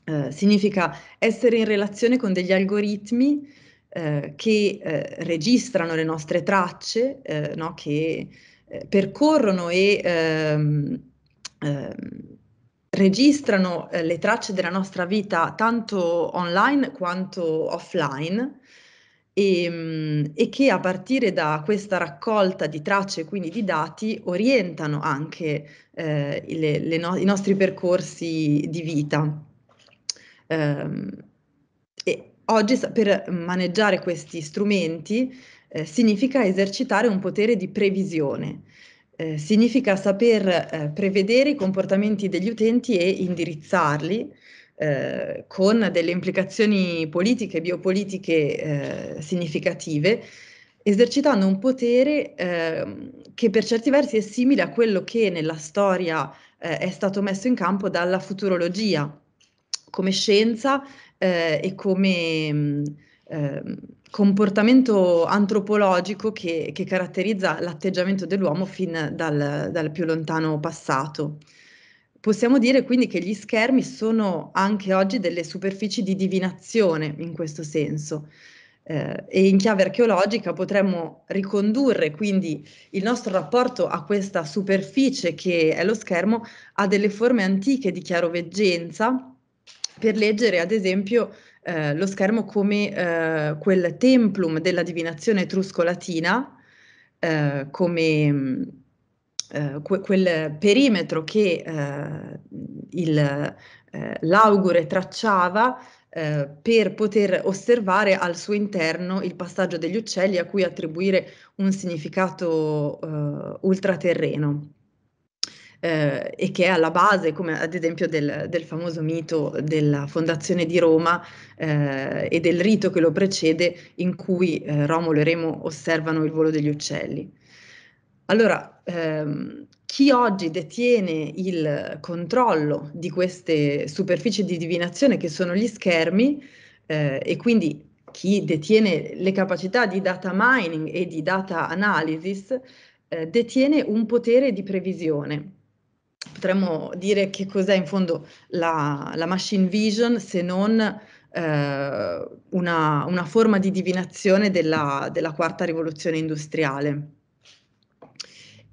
Eh, significa essere in relazione con degli algoritmi eh, che eh, registrano le nostre tracce, eh, no? che eh, percorrono e ehm, ehm, registrano le tracce della nostra vita tanto online quanto offline. E, ehm, e, che a partire da questa raccolta di tracce, quindi di dati, orientano anche eh, le, le no- i nostri percorsi di vita. Ehm, e oggi saper maneggiare questi strumenti eh, significa esercitare un potere di previsione, eh, significa saper eh, prevedere i comportamenti degli utenti e indirizzarli eh, con delle implicazioni politiche e biopolitiche eh, significative, esercitando un potere ehm, che per certi versi è simile a quello che nella storia eh, è stato messo in campo dalla futurologia, come scienza eh, e come eh, comportamento antropologico che, che, caratterizza l'atteggiamento dell'uomo fin dal, dal più lontano passato. Possiamo dire quindi che gli schermi sono anche oggi delle superfici di divinazione in questo senso. Eh, e in chiave archeologica potremmo ricondurre quindi il nostro rapporto a questa superficie che è lo schermo a delle forme antiche di chiaroveggenza per leggere ad esempio eh, lo schermo come eh, quel templum della divinazione etrusco-latina, eh, come mm, eh, que- quel perimetro che eh, il, eh, l'augure tracciava per poter osservare al suo interno il passaggio degli uccelli a cui attribuire un significato ultraterreno eh, e che è alla base, come ad esempio del, del famoso mito della fondazione di Roma eh, e del rito che lo precede in cui eh, Romolo e Remo osservano il volo degli uccelli. Allora, ehm, chi oggi detiene il controllo di queste superfici di divinazione che sono gli schermi eh, e quindi chi detiene le capacità di data mining e di data analysis eh, detiene un potere di previsione potremmo dire che cos'è in fondo la, la machine vision se non eh, una, una, forma di divinazione della, della quarta rivoluzione industriale,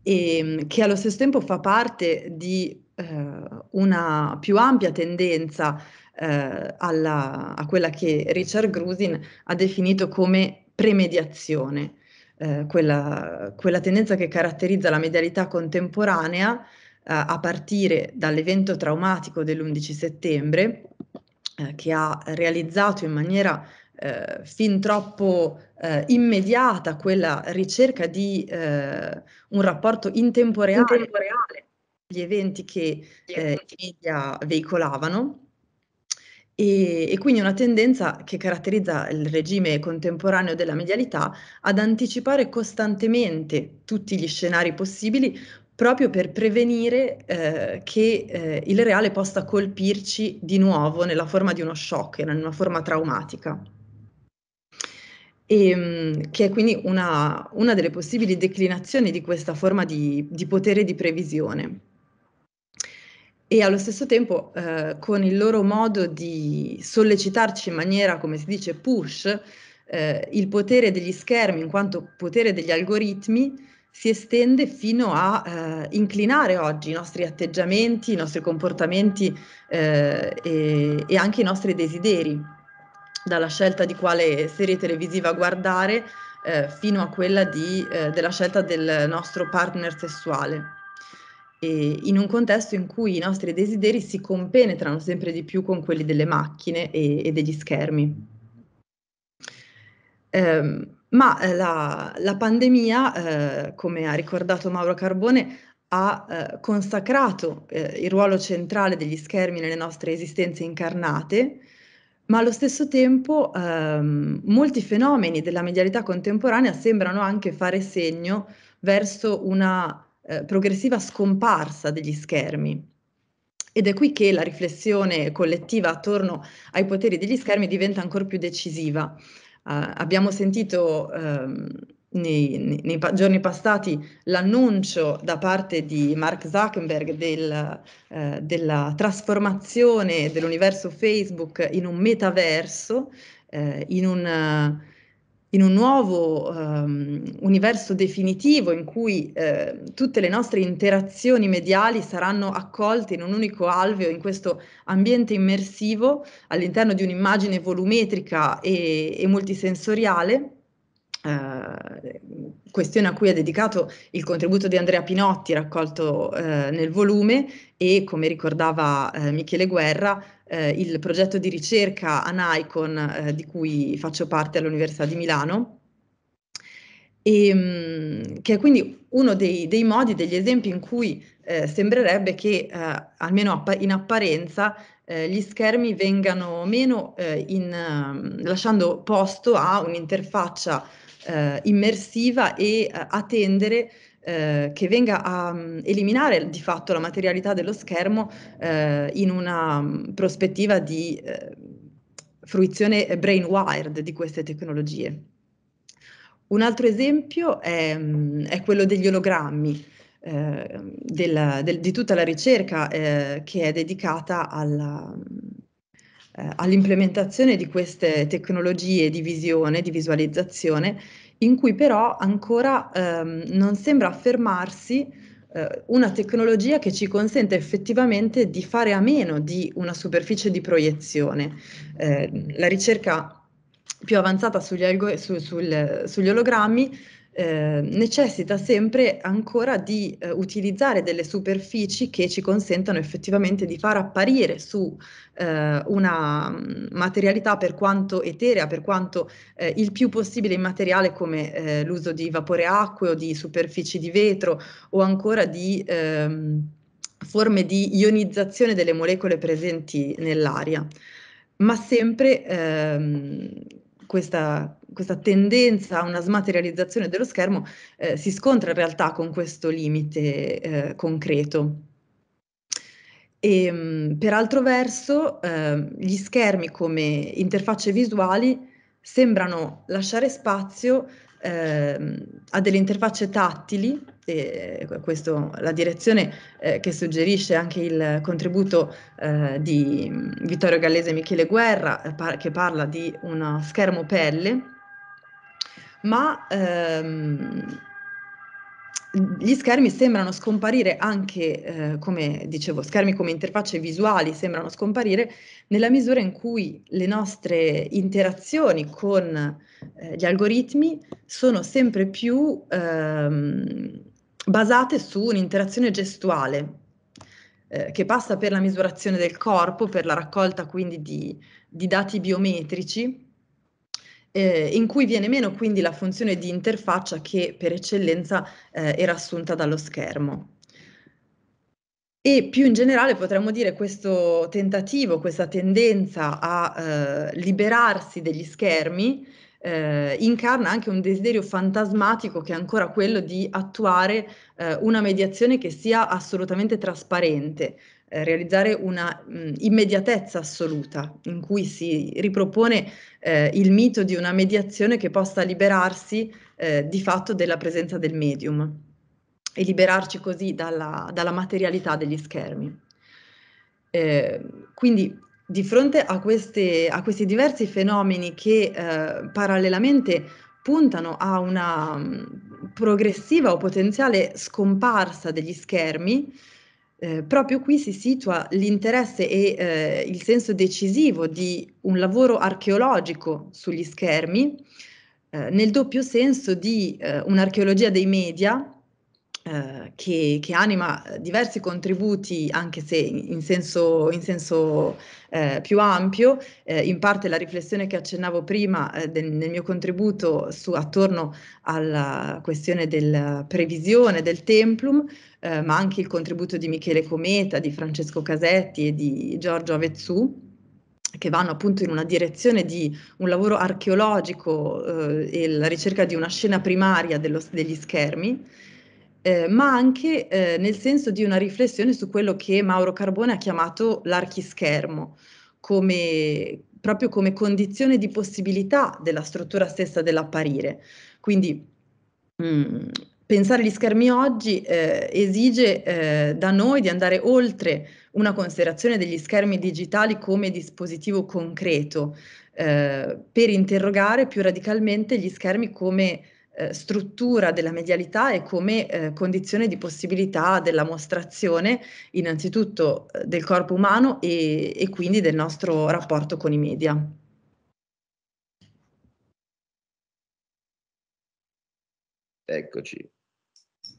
e, ehm, che allo stesso tempo fa parte di eh, una più ampia tendenza eh, alla, a quella che Richard Grusin ha definito come premediazione. Eh, quella, quella tendenza che caratterizza la medialità contemporanea, eh, a partire dall'evento traumatico dell'11 settembre, eh, che ha realizzato in maniera eh, fin troppo eh, immediata quella ricerca di eh, un rapporto in tempo reale, in tempo reale. gli eventi che eh, i media veicolavano. E, e, quindi una tendenza che caratterizza il regime contemporaneo della medialità ad anticipare costantemente tutti gli scenari possibili proprio per prevenire eh, che eh, il reale possa colpirci di nuovo nella forma di uno shock, in una forma traumatica. E, ehm, che è quindi una, una, delle possibili declinazioni di questa forma di, di potere di previsione. E allo stesso tempo, eh, con il loro modo di sollecitarci in maniera, come si dice, push, eh, il potere degli schermi in quanto potere degli algoritmi, si estende fino a eh, inclinare oggi i nostri atteggiamenti, i nostri comportamenti eh, e, e, anche i nostri desideri, dalla scelta di quale serie televisiva guardare eh, fino a quella di, eh, della scelta del nostro partner sessuale. E in un contesto in cui i nostri desideri si compenetrano sempre di più con quelli delle macchine e, e degli schermi. Eh, ma eh, la, la pandemia, eh, come ha ricordato Mauro Carbone, ha eh, consacrato eh, il ruolo centrale degli schermi nelle nostre esistenze incarnate, ma allo stesso tempo ehm, molti fenomeni della medialità contemporanea sembrano anche fare segno verso una eh, progressiva scomparsa degli schermi. Ed è qui che la riflessione collettiva attorno ai poteri degli schermi diventa ancora più decisiva. Ah, abbiamo sentito ehm, nei, nei, nei giorni passati l'annuncio da parte di Mark Zuckerberg del, eh, della trasformazione dell'universo Facebook in un metaverso, eh, in un in un nuovo um, universo definitivo in cui eh, tutte le nostre interazioni mediali saranno accolte in un unico alveo, in questo ambiente immersivo all'interno di un'immagine volumetrica e, e multisensoriale. Eh, questione a cui è dedicato il contributo di Andrea Pinotti raccolto eh, nel volume e come ricordava eh, Michele Guerra eh, il progetto di ricerca Anaicon eh, di cui faccio parte all'Università di Milano, e, ehm, che è quindi uno dei, dei, modi, degli esempi in cui eh, sembrerebbe che, eh, almeno in apparenza, eh, gli schermi vengano meno eh, in, ehm, lasciando posto a un'interfaccia immersiva e a tendere eh, che venga a mm, eliminare di fatto la materialità dello schermo eh, in una mm, prospettiva di eh, fruizione brainwired di queste tecnologie. Un altro esempio è, mm, è quello degli ologrammi. Eh, Della, del, di tutta la ricerca eh, che è dedicata alla, eh, all'implementazione di queste tecnologie di visione, di visualizzazione, in cui però ancora ehm, non sembra affermarsi eh, una tecnologia che ci consente effettivamente di fare a meno di una superficie di proiezione. Eh, la ricerca più avanzata sugli, algo- su, sul, sugli ologrammi Ehm, necessita sempre ancora di eh, utilizzare delle superfici che ci consentano effettivamente di far apparire su eh, una mm, materialità per quanto eterea, per quanto eh, il più possibile immateriale come eh, l'uso di vapore acqueo, di superfici di vetro o ancora di ehm, forme di ionizzazione delle molecole presenti nell'aria ma sempre ehm, questa, questa, tendenza a una smaterializzazione dello schermo eh, si scontra in realtà con questo limite eh, concreto. E, ehm, per altro verso, eh, gli schermi come interfacce visuali sembrano lasciare spazio Ehm, ha delle interfacce tattili, e eh, questa è la direzione eh, che suggerisce anche il contributo eh, di mm, Vittorio Gallese e Michele Guerra, eh, par- che parla di uno schermo pelle, ma ehm, gli schermi sembrano scomparire anche, eh, come dicevo, schermi come interfacce visuali sembrano scomparire nella misura in cui le nostre interazioni con eh, gli algoritmi sono sempre più ehm, basate su un'interazione gestuale eh, che passa per la misurazione del corpo, per la raccolta quindi di, di dati biometrici, eh, in cui viene meno quindi la funzione di interfaccia che per eccellenza era eh, assunta dallo schermo. E più in generale potremmo dire questo tentativo, questa tendenza a eh, liberarsi degli schermi eh, incarna anche un desiderio fantasmatico che è ancora quello di attuare eh, una mediazione che sia assolutamente trasparente, eh, realizzare una mh, mm, immediatezza assoluta in cui si ripropone eh, il mito di una mediazione che possa liberarsi eh, di fatto della presenza del medium e liberarci così dalla, dalla materialità degli schermi. Eh, quindi di fronte a, queste, a, questi diversi fenomeni che eh, parallelamente puntano a una mm, progressiva o potenziale scomparsa degli schermi, eh, proprio qui si situa l'interesse e eh, il senso decisivo di un lavoro archeologico sugli schermi, eh, nel doppio senso di eh, un'archeologia dei media eh, che, che, anima eh, diversi contributi, anche se in senso, in senso eh, più ampio, eh, in parte la riflessione che accennavo prima eh, del, nel mio contributo su, attorno alla questione della previsione del templum, ma anche il contributo di Michele Cometa, di Francesco Casetti e di Giorgio Avezzù che vanno appunto in una direzione di un lavoro archeologico eh, e la ricerca di una scena primaria dello, degli schermi, eh, ma anche eh, nel senso di una riflessione su quello che Mauro Carbone ha chiamato l'archischermo, come, proprio come condizione di possibilità della struttura stessa dell'apparire. Quindi mh, mm, pensare agli schermi oggi eh, esige eh, da noi di andare oltre una considerazione degli schermi digitali come dispositivo concreto eh, per interrogare più radicalmente gli schermi come eh, struttura della medialità e come eh, condizione di possibilità della mostrazione innanzitutto eh, del corpo umano e, e quindi del nostro rapporto con i media. Eccoci.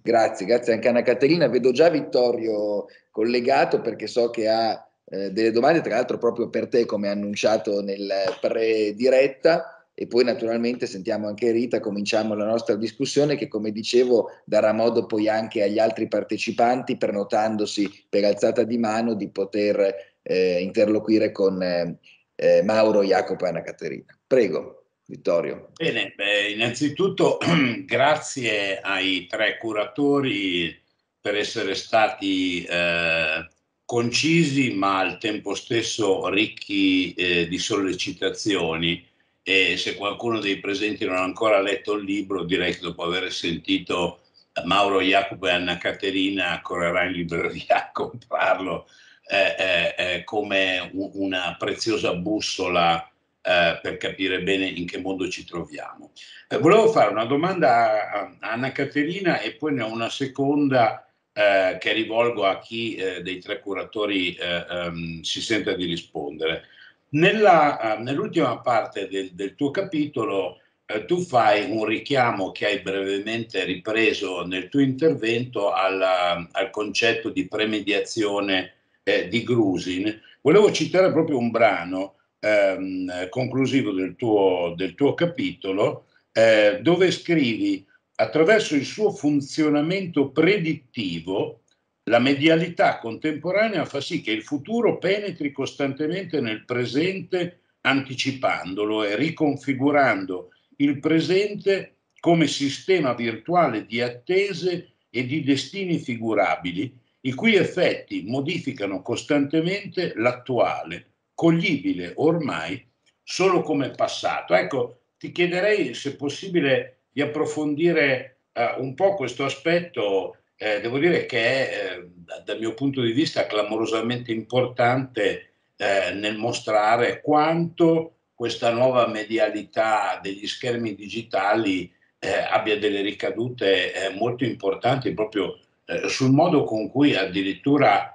Grazie, grazie anche a Anna Caterina. Vedo già Vittorio collegato perché so che ha eh, delle domande, tra l'altro proprio per te come annunciato nel pre-diretta e poi naturalmente sentiamo anche Rita, cominciamo la nostra discussione che come dicevo darà modo poi anche agli altri partecipanti prenotandosi per alzata di mano di poter eh, interloquire con eh, eh Mauro, Jacopo e Anna Caterina. Prego. Vittorio. Bene, beh, innanzitutto grazie ai tre curatori per essere stati eh, concisi ma al tempo stesso ricchi eh, di sollecitazioni e se qualcuno dei presenti non ha ancora letto il libro, direi che dopo aver sentito Mauro Jacopo e Anna Caterina correrà in libreria a comprarlo eh, eh, eh come una preziosa bussola eh, per capire bene in che mondo ci troviamo. Eh, volevo fare una domanda a, Anna Caterina e poi ne ho una seconda eh, che rivolgo a chi dei tre curatori ehm, si senta di rispondere. Nella, eh, nell'ultima parte del, del tuo capitolo eh, tu fai un richiamo che hai brevemente ripreso nel tuo intervento alla, eh, al concetto di premediazione eh, di Grusin. Volevo citare proprio un brano ehm, conclusivo del tuo, del tuo capitolo eh, dove scrivi attraverso il suo funzionamento predittivo la medialità contemporanea fa sì che il futuro penetri costantemente nel presente anticipandolo e riconfigurando il presente come sistema virtuale di attese e di destini figurabili, i cui effetti modificano costantemente l'attuale, coglibile ormai solo come passato. Ecco, ti chiederei se è possibile di approfondire eh, un po' questo aspetto eh, devo dire che è, eh, dal mio punto di vista, clamorosamente importante eh, nel mostrare quanto questa nuova medialità degli schermi digitali eh, abbia delle ricadute eh, molto importanti proprio eh, sul modo con cui addirittura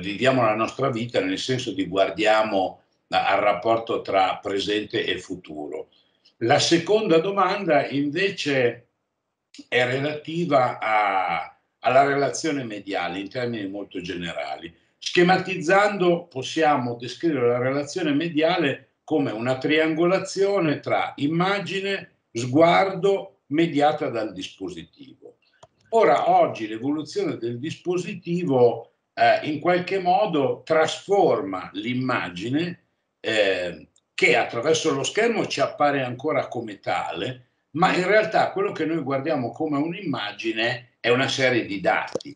viviamo la nostra vita, nel senso di guardiamo al rapporto tra presente e futuro. La seconda domanda invece è relativa a, alla relazione mediale in termini molto generali. Schematizzando possiamo descrivere la relazione mediale come una triangolazione tra immagine, sguardo, mediata dal dispositivo. Ora, oggi l'evoluzione del dispositivo eh, in qualche modo trasforma l'immagine eh, che attraverso lo schermo ci appare ancora come tale, ma in realtà quello che noi guardiamo come un'immagine è è una serie di dati.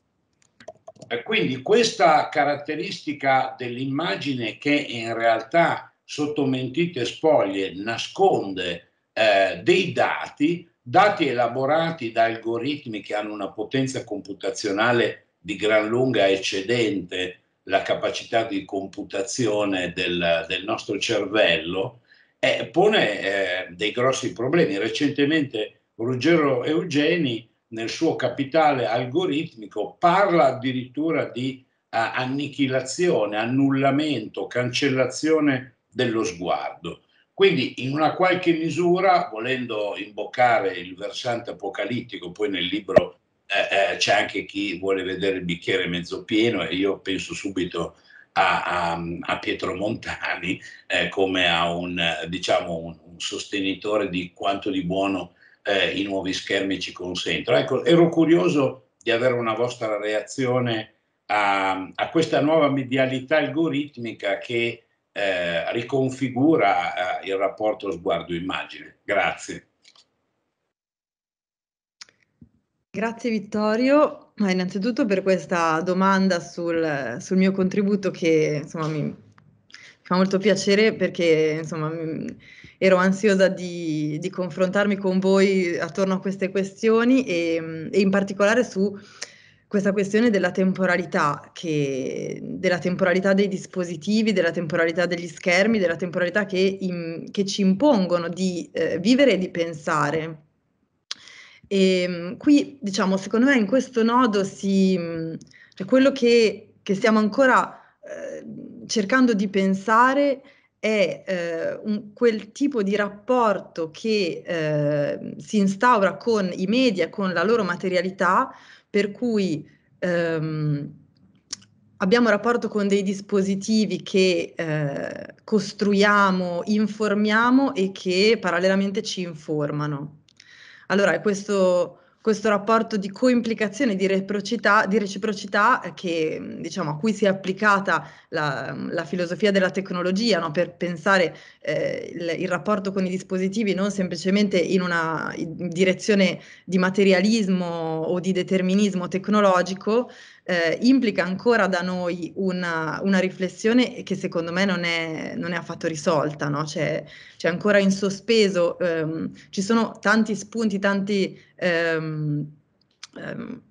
quindi questa caratteristica dell'immagine che in realtà sotto mentite spoglie nasconde eh, dei dati, dati elaborati da algoritmi che hanno una potenza computazionale di gran lunga eccedente la capacità di computazione del, del nostro cervello, eh, pone eh, dei grossi problemi. Recentemente Ruggero Eugeni nel suo capitale algoritmico parla addirittura di eh, annichilazione, annullamento, cancellazione dello sguardo. Quindi in una qualche misura, volendo imboccare il versante apocalittico, poi nel libro eh, eh, c'è anche chi vuole vedere il bicchiere mezzo pieno e io penso subito a, a, a Pietro Montani eh, come a un, diciamo, un, un sostenitore di quanto di buono eh, i nuovi schermi ci consentono. Ecco, ero curioso di avere una vostra reazione a, a questa nuova medialità algoritmica che eh, riconfigura eh, il rapporto sguardo-immagine. Grazie. Grazie Vittorio, Ma innanzitutto per questa domanda sul, sul mio contributo che insomma, mi fa molto piacere perché insomma, mi, ero ansiosa di, di, confrontarmi con voi attorno a queste questioni e, e in particolare su questa questione della temporalità, che, della temporalità dei dispositivi, della temporalità degli schermi, della temporalità che, in, che ci impongono di eh, vivere e di pensare. E, ehm, qui, diciamo, secondo me in questo nodo si, cioè quello che, che stiamo ancora eh, cercando di pensare è eh, un, quel tipo di rapporto che eh, si instaura con i media, con la loro materialità, per cui ehm, abbiamo rapporto con dei dispositivi che eh, costruiamo, informiamo e che parallelamente ci informano. Allora, è questo questo rapporto di coimplicazione, di reciprocità, di reciprocità che, diciamo, a cui si è applicata la, la filosofia della tecnologia no? per pensare eh, il, il, rapporto con i dispositivi non semplicemente in una in direzione di materialismo o di determinismo tecnologico, eh, implica ancora da noi una, una, riflessione che secondo me non è, non è affatto risolta, no? c'è, c'è, ancora in sospeso, ehm, ci sono tanti spunti, tanti... Ehm, ehm,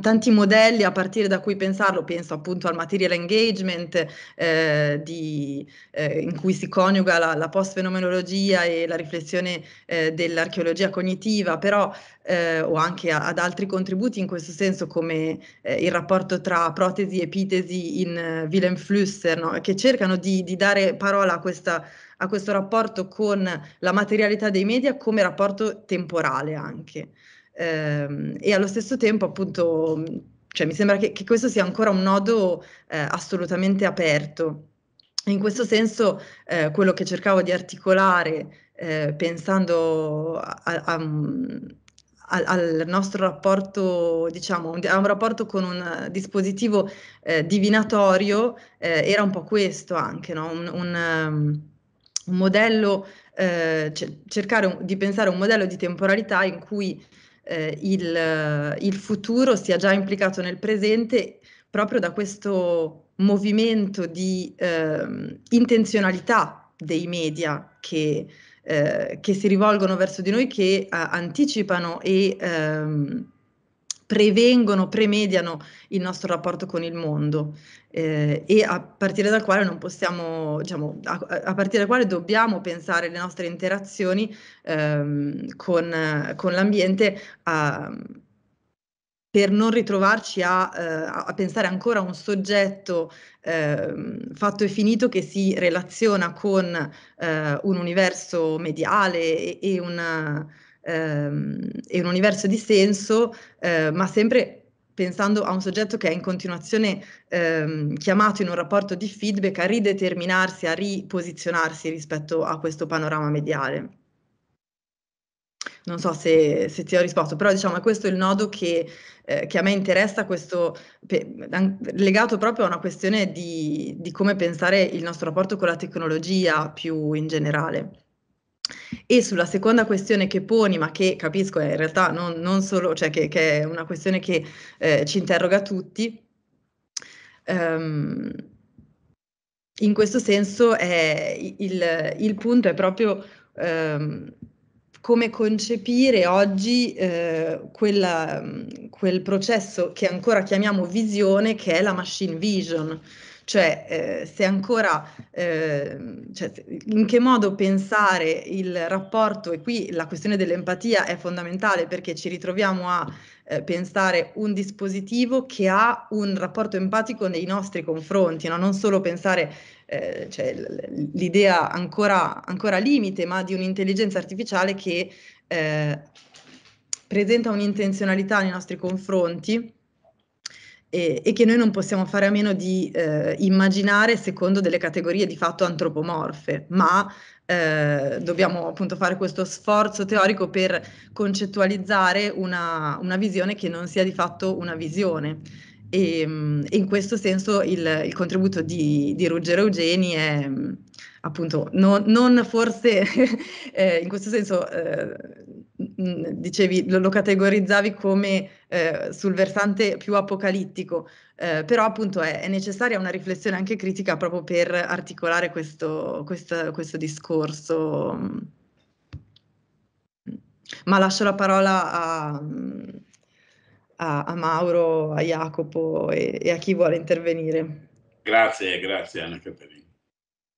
tanti modelli a partire da cui pensarlo, penso appunto al material engagement eh, di, eh, in cui si coniuga la, la post-fenomenologia e la riflessione eh, dell'archeologia cognitiva, però eh, o anche a, ad altri contributi in questo senso come eh, il rapporto tra protesi e epitesi in uh, eh, Willem Flusser, no? che cercano di, di dare parola a questa a questo rapporto con la materialità dei media come rapporto temporale anche eh, e allo stesso tempo appunto cioè, mi sembra che, che, questo sia ancora un nodo eh, assolutamente aperto. In questo senso eh, quello che cercavo di articolare eh, pensando a, a, a, mm, al nostro rapporto, diciamo, a un rapporto con un dispositivo eh, divinatorio, eh, era un po' questo anche, no? un, un, ehm, un, modello, eh, cercare di pensare a un modello di temporalità in cui eh, il, il futuro sia già implicato nel presente proprio da questo movimento di eh, intenzionalità dei media che, eh, che, si rivolgono verso di noi, che eh, anticipano e ehm, prevengono, premediano il nostro rapporto con il mondo eh, e a partire dal quale non possiamo, diciamo, a, a, partire dal quale dobbiamo pensare le nostre interazioni ehm, con, con, l'ambiente a, per non ritrovarci a, eh, a, pensare ancora a un soggetto eh, fatto e finito che si relaziona con eh, un universo mediale e, e una, ehm, e un universo di senso, eh, ma sempre pensando a un soggetto che è in continuazione ehm, chiamato in un rapporto di feedback a rideterminarsi, a riposizionarsi rispetto a questo panorama mediale. Non so se, se ti ho risposto, però diciamo questo è il nodo che, eh, che a me interessa, questo, pe, legato proprio a una questione di, di come pensare il nostro rapporto con la tecnologia più in generale. E sulla seconda questione che poni, ma che capisco è in realtà non, non solo, cioè che, che, è una questione che eh, ci interroga tutti, um, in questo senso è, il, il, punto è proprio um, come concepire oggi eh, quella, quel processo che ancora chiamiamo visione, che è la machine vision cioè eh, se ancora, eh, cioè, in che modo pensare il rapporto, e qui la questione dell'empatia è fondamentale perché ci ritroviamo a eh, pensare un dispositivo che ha un rapporto empatico nei nostri confronti, no? non solo pensare eh, cioè, l'idea ancora, ancora, limite, ma di un'intelligenza artificiale che eh, presenta un'intenzionalità nei nostri confronti e, e, che noi non possiamo fare a meno di eh, immaginare secondo delle categorie di fatto antropomorfe, ma eh, dobbiamo appunto fare questo sforzo teorico per concettualizzare una, una visione che non sia di fatto una visione. E, e in questo senso il, il contributo di, di, Ruggero Eugeni è appunto no, non forse eh, in questo senso eh, dicevi lo, lo categorizzavi come eh, sul versante più apocalittico, eh, però appunto è, è, necessaria una riflessione anche critica proprio per articolare questo, questo, questo discorso. Ma lascio la parola a, a, a Mauro, a Jacopo e, e, a chi vuole intervenire. Grazie, grazie Anna Caterina.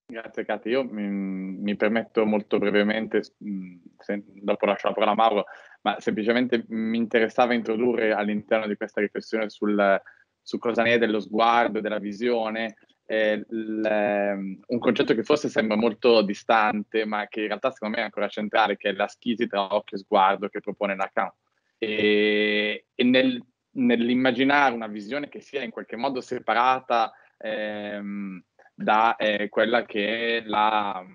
Grazie Cati, io mi, mi, permetto molto brevemente, se, dopo lascio la parola a Mauro, ma semplicemente mi interessava introdurre all'interno di questa riflessione sul, su cosa ne è dello sguardo, della visione, eh, l, ehm, un concetto che forse sembra molto distante, ma che in realtà secondo me è ancora centrale, che è la schisi tra occhio e sguardo che propone Lacan. E, e nel, nell'immaginare una visione che sia in qualche modo separata ehm, da eh, quella che è la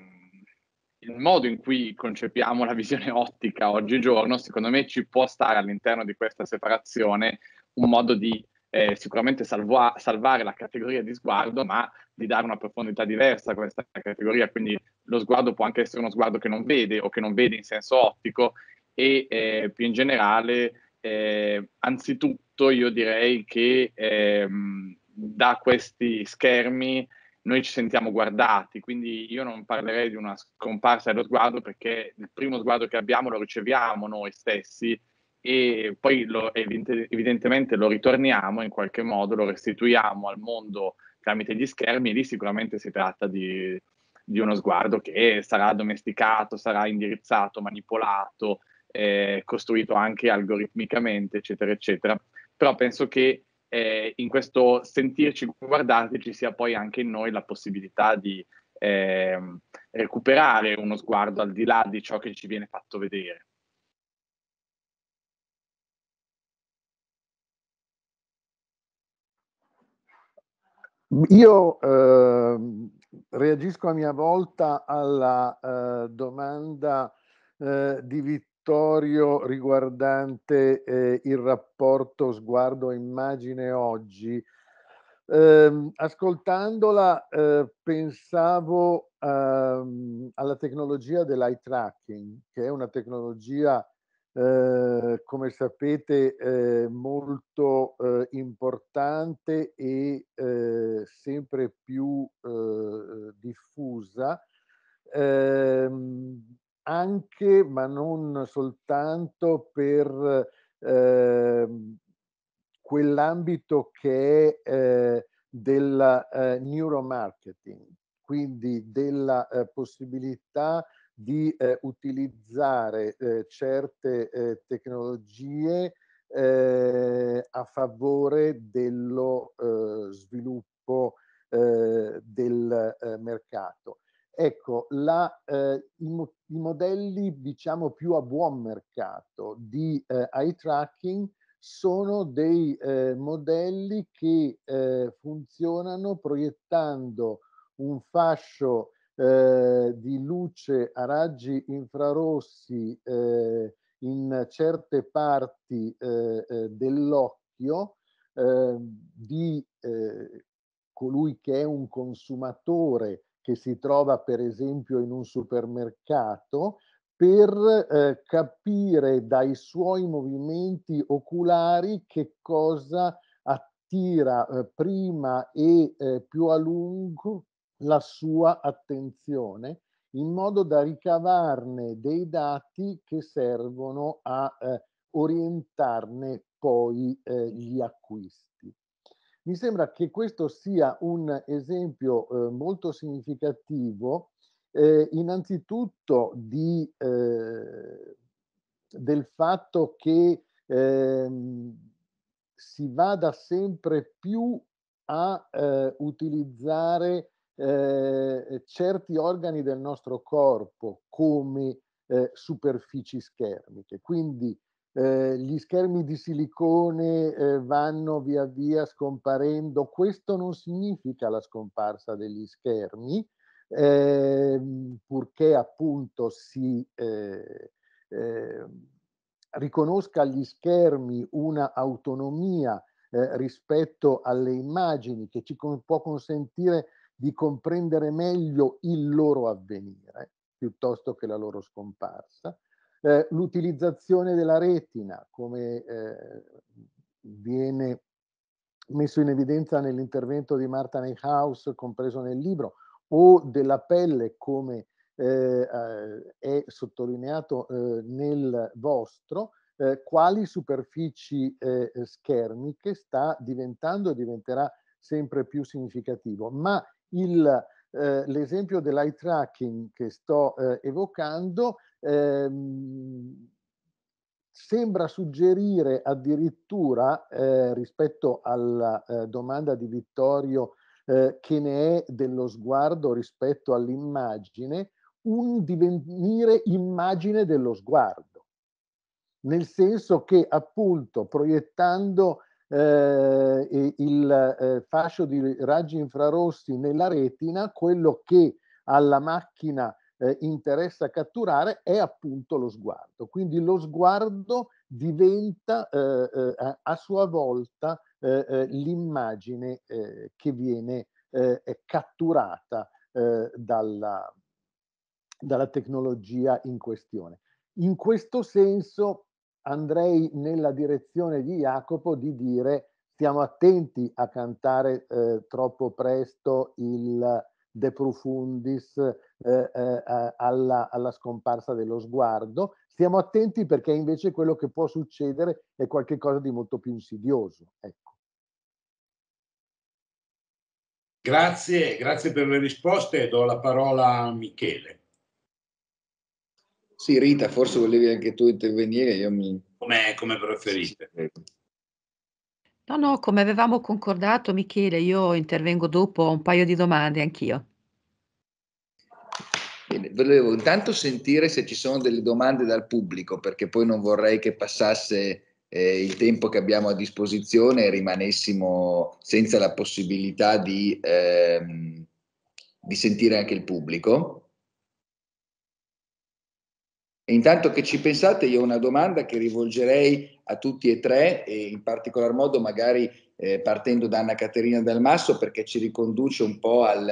il modo in cui concepiamo la visione ottica oggigiorno, secondo me ci può stare all'interno di questa separazione un modo di eh, sicuramente salvo- salvare la categoria di sguardo, ma di dare una profondità diversa a questa categoria. Quindi lo sguardo può anche essere uno sguardo che non vede o che non vede in senso ottico e eh, più in generale, eh, anzitutto io direi che ehm, da questi schermi noi ci sentiamo guardati, quindi io non parlerei di una scomparsa dello sguardo perché il primo sguardo che abbiamo lo riceviamo noi stessi e poi lo, evidentemente lo ritorniamo in qualche modo, lo restituiamo al mondo tramite gli schermi e lì sicuramente si tratta di, di uno sguardo che sarà domesticato, sarà indirizzato, manipolato, eh, costruito anche algoritmicamente, eccetera, eccetera. Però penso che eh, in questo sentirci guardati ci sia poi anche in noi la possibilità di eh, recuperare uno sguardo al di là di ciò che ci viene fatto vedere. Io eh, reagisco a mia volta alla eh, domanda eh, di, laboratorio riguardante eh, il rapporto sguardo-immagine oggi. Eh, ascoltandola eh, pensavo ehm, alla tecnologia dell'eye tracking, che è una tecnologia, eh, come sapete, eh, molto eh, importante e sempre più diffusa. Ehm, anche, ma non soltanto, per eh, quell'ambito che è eh, del eh, neuromarketing, quindi della eh, possibilità di eh, utilizzare eh, certe tecnologie a favore dello sviluppo del mercato. Ecco, la, eh, i, mo- i, modelli diciamo più a buon mercato di eh, eye tracking sono dei eh, modelli che eh, funzionano proiettando un fascio eh, di luce a raggi infrarossi eh, in certe parti dell'occhio ehm, di colui che è un consumatore che si trova per esempio in un supermercato per eh, capire dai suoi movimenti oculari che cosa attira eh, prima e eh, più a lungo la sua attenzione in modo da ricavarne dei dati che servono a eh, orientarne poi eh, gli acquisti. Mi sembra che questo sia un esempio eh, molto significativo, eh, innanzitutto di, eh, del fatto che ehm, si vada sempre più a eh, utilizzare eh, certi organi del nostro corpo come eh, superfici schermiche. Quindi eh, gli schermi di silicone eh, vanno via via scomparendo, questo non significa la scomparsa degli schermi, eh, purché appunto si eh, ehm, riconosca agli schermi una autonomia eh, rispetto alle immagini che ci con può consentire di comprendere meglio il loro avvenire piuttosto che la loro scomparsa. Eh, l'utilizzazione della retina, come eh, viene messo in evidenza nell'intervento di Marta Neyhaus, compreso nel libro, o della pelle, come eh, eh è sottolineato eh, nel vostro, quali superfici schermiche sta diventando e diventerà sempre più significativo. Ma il, l'esempio dell'eye tracking che sto evocando Ehm, sembra suggerire addirittura eh, rispetto alla eh, domanda di Vittorio eh, che ne è dello sguardo rispetto all'immagine, un divenire immagine dello sguardo, nel senso che appunto proiettando eh, il eh, fascio di raggi infrarossi nella retina, quello che alla macchina eh, interessa catturare è appunto lo sguardo. Quindi lo sguardo diventa eh, eh a, sua volta eh, eh, l'immagine che viene catturata dalla, dalla tecnologia in questione. In questo senso andrei nella direzione di Jacopo di dire stiamo attenti a cantare eh, troppo presto il, de profundis eh, eh, eh, alla, alla scomparsa dello sguardo. Stiamo attenti perché invece quello che può succedere è qualcosa di molto più insidioso. Ecco. Grazie, grazie per le risposte. Do la parola a Michele. Sì, Rita, forse volevi anche tu intervenire. Mi... Come, come preferite. Sì, sì. No, no, come avevamo concordato, Michele, io intervengo dopo, ho un paio di domande anch'io. Bene, volevo intanto sentire se ci sono delle domande dal pubblico, perché poi non vorrei che passasse eh, il tempo che abbiamo a disposizione e rimanessimo senza la possibilità di, ehm, di sentire anche il pubblico. E intanto che ci pensate, io ho una domanda che rivolgerei a tutti e tre, e in particolar modo magari eh, partendo da Anna Caterina Del Masso, perché ci riconduce un po' al,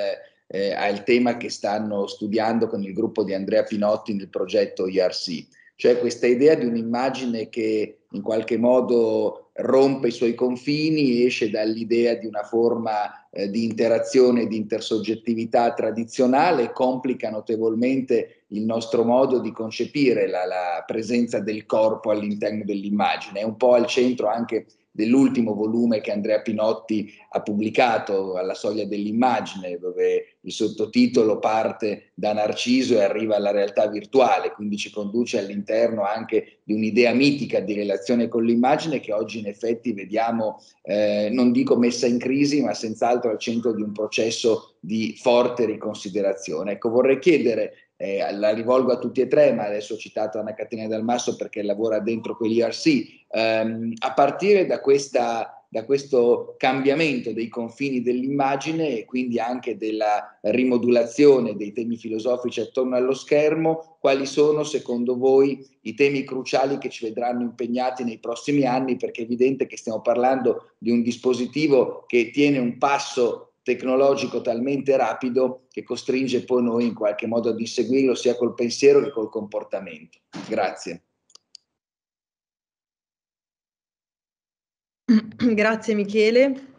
eh, al, tema che stanno studiando con il gruppo di Andrea Pinotti nel progetto IRC, cioè questa idea di un'immagine che in qualche modo rompe i suoi confini, esce dall'idea di una forma eh, di interazione e di intersoggettività tradizionale, complica notevolmente il nostro modo di concepire la, la presenza del corpo all'interno dell'immagine. È un po' al centro anche dell'ultimo volume che Andrea Pinotti ha pubblicato, Alla soglia dell'immagine, dove il sottotitolo parte da Narciso e arriva alla realtà virtuale, quindi ci conduce all'interno anche di un'idea mitica di relazione con l'immagine che oggi in effetti vediamo, eh, non dico messa in crisi, ma senz'altro al centro di un processo di forte riconsiderazione. Ecco, vorrei chiedere eh, la rivolgo a tutti e tre, ma adesso ho citato Anna Catena Del Masso perché lavora dentro quell'IRC, ehm, a partire da, questa, da questo cambiamento dei confini dell'immagine e quindi anche della rimodulazione dei temi filosofici attorno allo schermo, quali sono secondo voi i temi cruciali che ci vedranno impegnati nei prossimi anni? Perché è evidente che stiamo parlando di un dispositivo che tiene un passo tecnologico talmente rapido che costringe poi noi in qualche modo ad inseguirlo sia col pensiero che col comportamento. Grazie. Grazie Michele.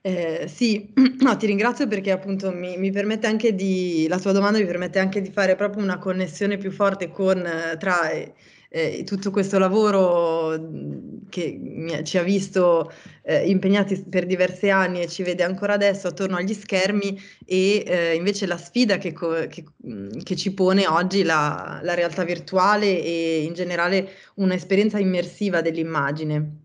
Eh, sì, no, ti ringrazio perché appunto mi, mi, permette anche di, la tua domanda mi permette anche di fare proprio una connessione più forte con, eh, tra eh, tutto questo lavoro mhmm, che ci ha visto eh, impegnati per diversi anni e ci vede ancora adesso attorno agli schermi e eh, invece la sfida che, co- che, mhmm, che ci pone oggi la, la, realtà virtuale e in generale un'esperienza immersiva dell'immagine.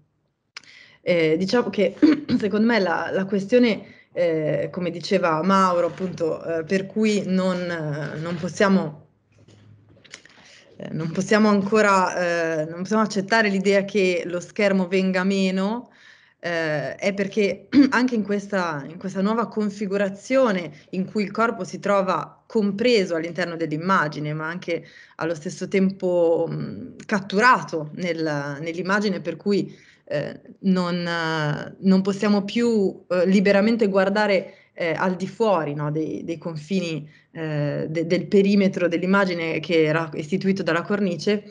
Eh, diciamo che secondo me la, la questione... Eh, come diceva Mauro, appunto, eh, per cui non, non possiamo eh, non possiamo ancora, eh, non possiamo accettare l'idea che lo schermo venga meno, eh, è perché anche in questa, in questa, nuova configurazione in cui il corpo si trova compreso all'interno dell'immagine, ma anche allo stesso tempo mh, mm, catturato nel, nell'immagine, per cui eh, non, non, possiamo più eh, liberamente guardare eh, al di fuori no, dei, dei, confini eh, de, del perimetro dell'immagine che era istituito dalla cornice,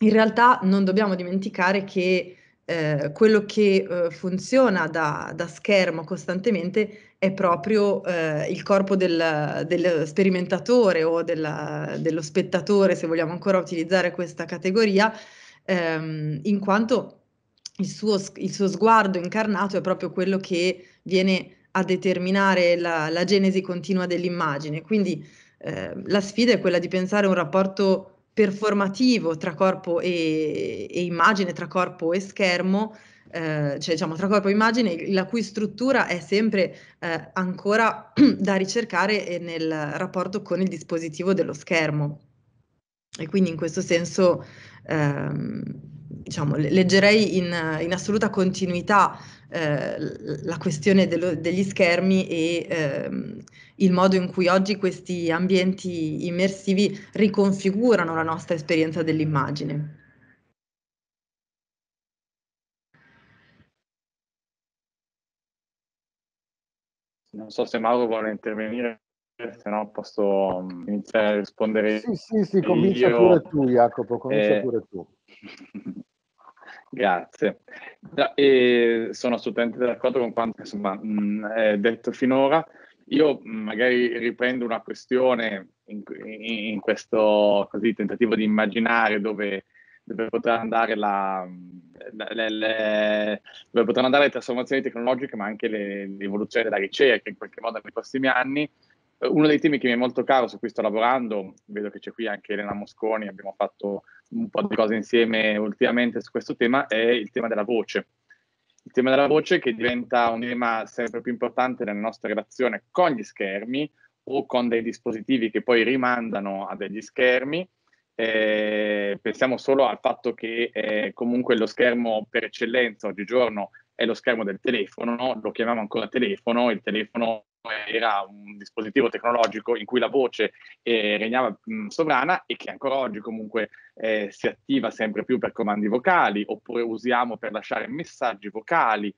in realtà non dobbiamo dimenticare che eh, quello che eh, funziona da, da, schermo costantemente è proprio eh, il corpo del, del sperimentatore o della, dello spettatore, se vogliamo ancora utilizzare questa categoria, ehm, in quanto il suo, il suo, sguardo incarnato è proprio quello che viene a determinare la, la genesi continua dell'immagine. Quindi eh, la sfida è quella di pensare a un rapporto performativo tra corpo e, e immagine, tra corpo e schermo, eh, cioè diciamo tra corpo e immagine, la cui struttura è sempre eh, ancora da ricercare nel rapporto con il dispositivo dello schermo. E quindi in questo senso ehm, diciamo, leggerei in, in assoluta continuità eh, la questione dello, degli schermi e ehm, il modo in cui oggi questi ambienti immersivi riconfigurano la nostra esperienza dell'immagine. Non so se Mauro vuole intervenire, se no posso mm, iniziare a rispondere. Sì, sì, sì, comincia io. pure tu, Jacopo, comincia eh... pure tu. Grazie. No, sono assolutamente d'accordo con quanto insomma, mh, mm, è detto finora. Io mm, magari riprendo una questione in, in questo così, tentativo di immaginare dove, dove potrà andare la, mm, le, le, dove potranno andare le trasformazioni tecnologiche, ma anche le, l'evoluzione della ricerca in qualche modo nei prossimi anni. Uno dei temi che mi è molto caro, su cui sto lavorando, vedo che c'è qui anche Elena Mosconi, abbiamo fatto un po' di cose insieme ultimamente su questo tema è il tema della voce. Il tema della voce che diventa un tema sempre più importante nella nostra relazione con gli schermi o con dei dispositivi che poi rimandano a degli schermi. Eh, pensiamo solo al fatto che eh, comunque lo schermo per eccellenza oggigiorno è lo schermo del telefono, lo chiamiamo ancora telefono, il telefono era un dispositivo tecnologico in cui la voce eh, regnava mh, sovrana e che ancora oggi comunque eh, si attiva sempre più per comandi vocali oppure usiamo per lasciare messaggi vocali.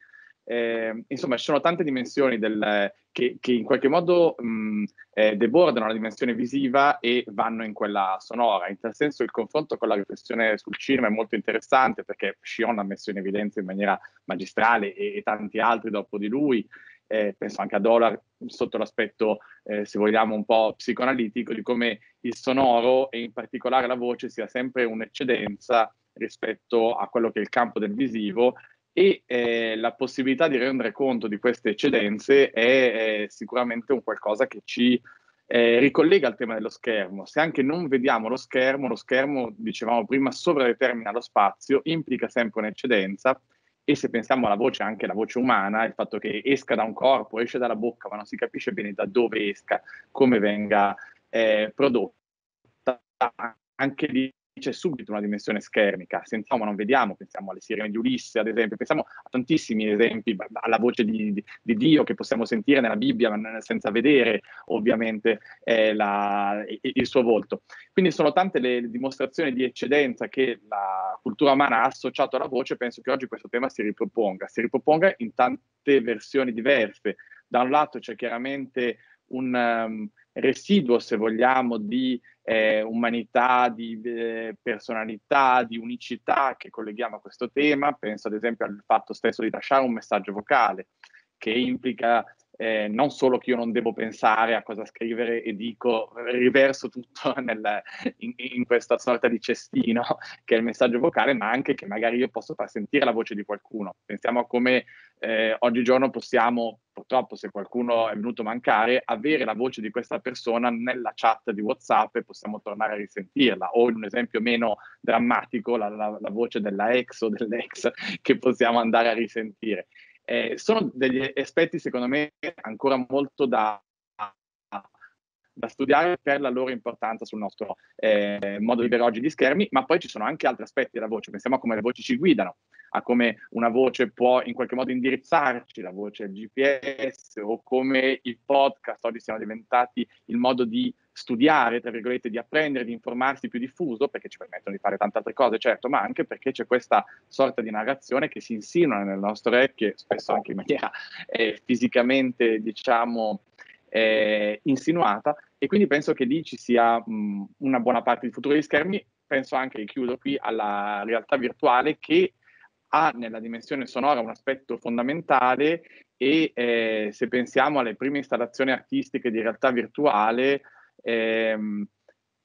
Eh, insomma, ci sono tante dimensioni del, che, che, in qualche modo mh, eh, debordano la dimensione visiva e vanno in quella sonora. In tal senso il confronto con la riflessione sul cinema è molto interessante perché Scion ha messo in evidenza in maniera magistrale e, e tanti altri dopo di lui eh, penso anche a Dollar sotto l'aspetto, eh, se vogliamo, un po' psicoanalitico, di come il sonoro e in particolare la voce sia sempre un'eccedenza rispetto a quello che è il campo del visivo e eh, la possibilità di rendere conto di queste eccedenze è, è eh, sicuramente un qualcosa che ci eh, ricollega al tema dello schermo. Se anche non vediamo lo schermo, lo schermo, dicevamo prima, sovradetermina lo spazio, implica sempre un'eccedenza e se pensiamo alla voce, anche la voce umana, il fatto che esca da un corpo, esce dalla bocca, ma non si capisce bene da dove esca, come venga eh, prodotta, anche lì c'è subito una dimensione schermica, sentiamo ma non vediamo, pensiamo alle sirene di Ulisse ad esempio, pensiamo a tantissimi esempi, alla voce di, di, di Dio che possiamo sentire nella Bibbia ma senza vedere ovviamente eh, la, il suo volto. Quindi sono tante le dimostrazioni di eccedenza che la cultura umana ha associato alla voce, penso che oggi questo tema si riproponga, si riproponga in tante versioni diverse. Da un lato c'è chiaramente un um, residuo, se vogliamo, di eh, umanità, di eh, personalità, di unicità che colleghiamo a questo tema. Penso ad esempio al fatto stesso di lasciare un messaggio vocale che implica eh, non solo che io non devo pensare a cosa scrivere e dico, riverso tutto nel, in, in, questa sorta di cestino che è il messaggio vocale, ma anche che magari io posso far sentire la voce di qualcuno. Pensiamo a come eh, oggigiorno possiamo, purtroppo se qualcuno è venuto a mancare, avere la voce di questa persona nella chat di WhatsApp e possiamo tornare a risentirla. O in un esempio meno drammatico, la, la, la voce della ex o dell'ex che possiamo andare a risentire. Eh, sono degli aspetti, secondo me, ancora molto da, da studiare per la loro importanza sul nostro eh, modo di vedere oggi gli schermi, ma poi ci sono anche altri aspetti della voce, pensiamo a come le voci ci guidano a come una voce può in qualche modo indirizzarci, la voce del GPS o come i podcast oggi siano diventati il modo di studiare, tra virgolette, di apprendere, di informarsi più diffuso, perché ci permettono di fare tante altre cose, certo, ma anche perché c'è questa sorta di narrazione che si insinua nelle nostre orecchie, spesso anche in maniera eh, fisicamente, diciamo, eh, insinuata, e quindi penso che lì ci sia mh, una buona parte di futuro degli schermi, penso anche, chiudo qui, alla realtà virtuale che ha nella dimensione sonora un aspetto fondamentale e eh, se pensiamo alle prime installazioni artistiche di realtà virtuale, ehm,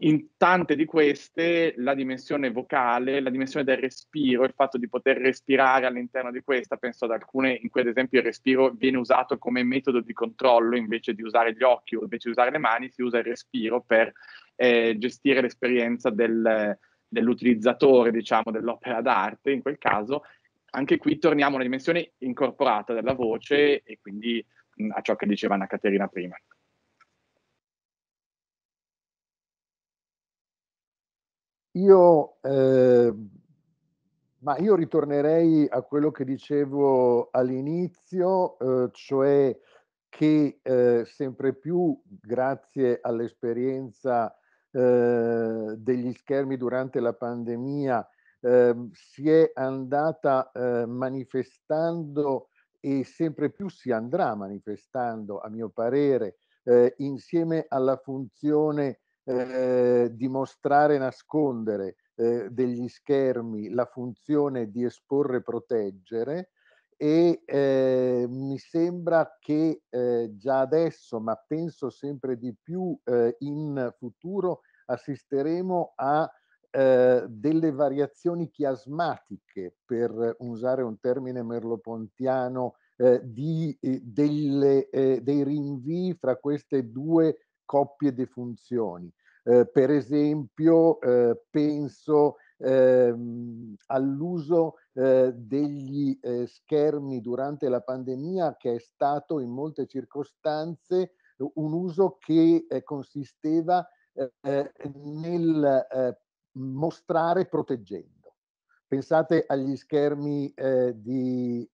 in tante di queste la dimensione vocale, la dimensione del respiro, il fatto di poter respirare all'interno di questa, penso ad alcune in cui ad esempio il respiro viene usato come metodo di controllo, invece di usare gli occhi o invece di usare le mani si usa il respiro per eh, gestire l'esperienza del, dell'utilizzatore, diciamo, dell'opera d'arte in quel caso, anche qui torniamo alla dimensione incorporata della voce e quindi mh, mm, a ciò che diceva Anna Caterina prima. Io, eh, ma io ritornerei a quello che dicevo all'inizio, eh, cioè che eh, sempre più, grazie all'esperienza eh, degli schermi durante la pandemia eh, si è andata eh, manifestando e sempre più si andrà manifestando, a mio parere, eh, insieme alla funzione eh, di mostrare e nascondere degli schermi, la funzione di esporre e proteggere, e eh, mi sembra che eh, già adesso, ma penso sempre di più eh, in futuro, assisteremo a ehm, delle variazioni chiasmatiche, per usare un termine merlopontiano, ehm, di, eh, delle, eh, dei rinvii fra queste due coppie di funzioni. Ehm, per esempio, penso ehm, all'uso eh, degli eh, schermi durante la pandemia che è stato in molte circostanze un uso che eh, consisteva eh, nel eh, mostrare proteggendo. Pensate agli schermi eh, di,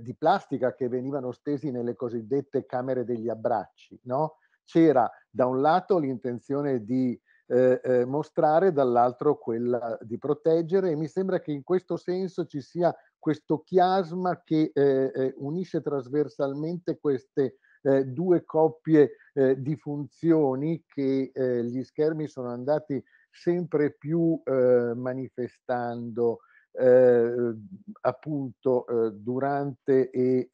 di, plastica che venivano stesi nelle cosiddette camere degli abbracci. No? C'era da un lato l'intenzione di eh, eh, mostrare, dall'altro quella di proteggere e mi sembra che in questo senso ci sia questo chiasma che eh, eh unisce trasversalmente queste eh, due coppie eh, di funzioni che gli schermi sono andati sempre più manifestando appunto durante e,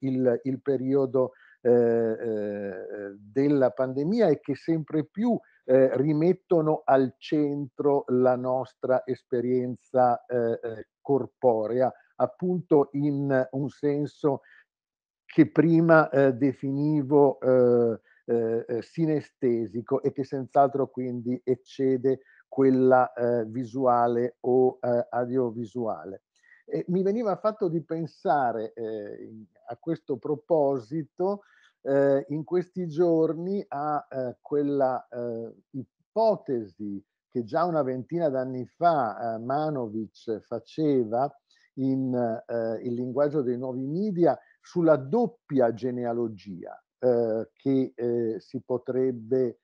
il, il, periodo della pandemia e che sempre più eh, rimettono al centro la nostra esperienza eh, eh, corporea, appunto in un senso che prima eh, definivo eh, eh, sinestesico e che senz'altro quindi eccede quella visuale o audiovisuale. E mi veniva fatto di pensare a questo proposito eh, in questi giorni a eh, quella eh, ipotesi che già una ventina d'anni fa eh, Manovic faceva in eh, il linguaggio dei nuovi media sulla doppia genealogia eh, che si potrebbe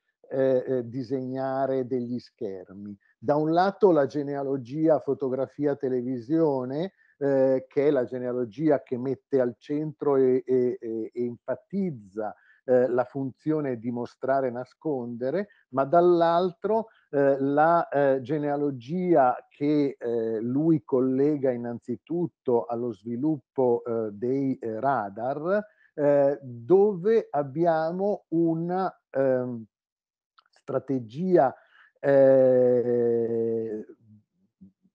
disegnare degli schermi. Da un lato la genealogia fotografia-televisione, eh, che è la genealogia che mette al centro e, e, e, e enfatizza eh, la funzione di mostrare e nascondere, ma dall'altro eh, la eh, genealogia che eh, lui collega innanzitutto allo sviluppo eh, dei eh, radar, dove abbiamo una ehm, strategia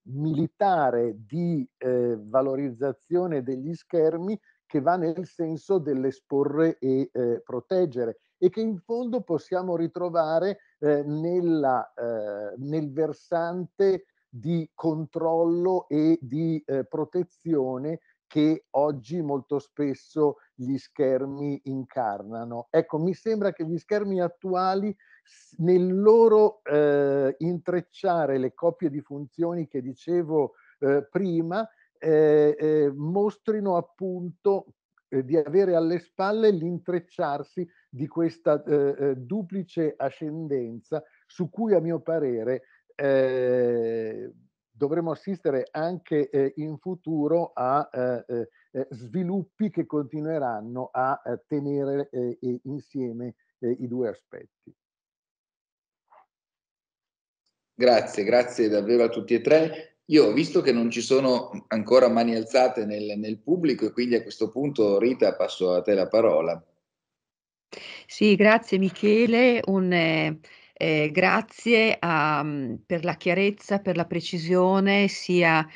militare di eh, valorizzazione degli schermi che va nel senso dell'esporre e eh, proteggere e che in fondo possiamo ritrovare eh, nella, eh, nel versante di controllo e di eh, protezione che oggi molto spesso gli schermi incarnano. Ecco, mi sembra che gli schermi attuali nel loro eh, intrecciare le coppie di funzioni che dicevo eh, prima, eh, eh mostrino appunto eh, di avere alle spalle l'intrecciarsi di questa eh, duplice ascendenza su cui a mio parere dovremo assistere anche eh, in futuro a eh, eh, sviluppi che continueranno a tenere insieme i due aspetti. Grazie, grazie davvero a tutti e tre. Io ho visto che non ci sono ancora mani alzate nel, nel, pubblico e quindi a questo punto Rita passo a te la parola. Sì, grazie Michele, un, eh, eh grazie a, mm, per la chiarezza, per la precisione sia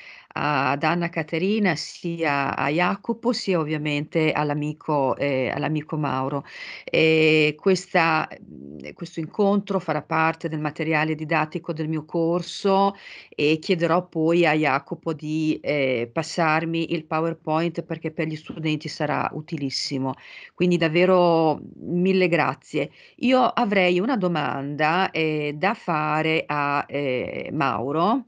ad Anna Caterina, sia a Jacopo, sia ovviamente all'amico, eh, all'amico Mauro. Questa, mm, questo incontro farà parte del materiale didattico del mio corso e chiederò poi a Jacopo di eh, passarmi il PowerPoint perché per gli studenti sarà utilissimo. Quindi davvero mille grazie. Io avrei una domanda eh, da fare a eh, Mauro